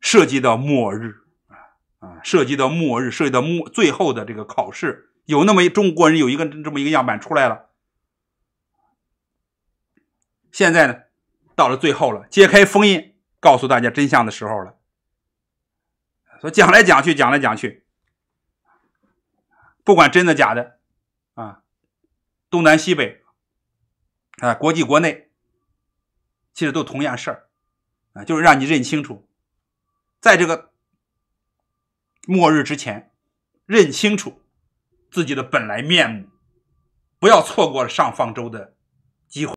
涉及到末日啊啊！涉及到末日，涉及到末最后的这个考试，有那么中国人有一个这么一个样板出来了。现在呢，到了最后了，揭开封印。告诉大家真相的时候了。以讲来讲去，讲来讲去，不管真的假的，啊，东南西北，啊，国际国内，其实都同样事儿，啊，就是让你认清楚，在这个末日之前，认清楚自己的本来面目，不要错过了上方舟的机会。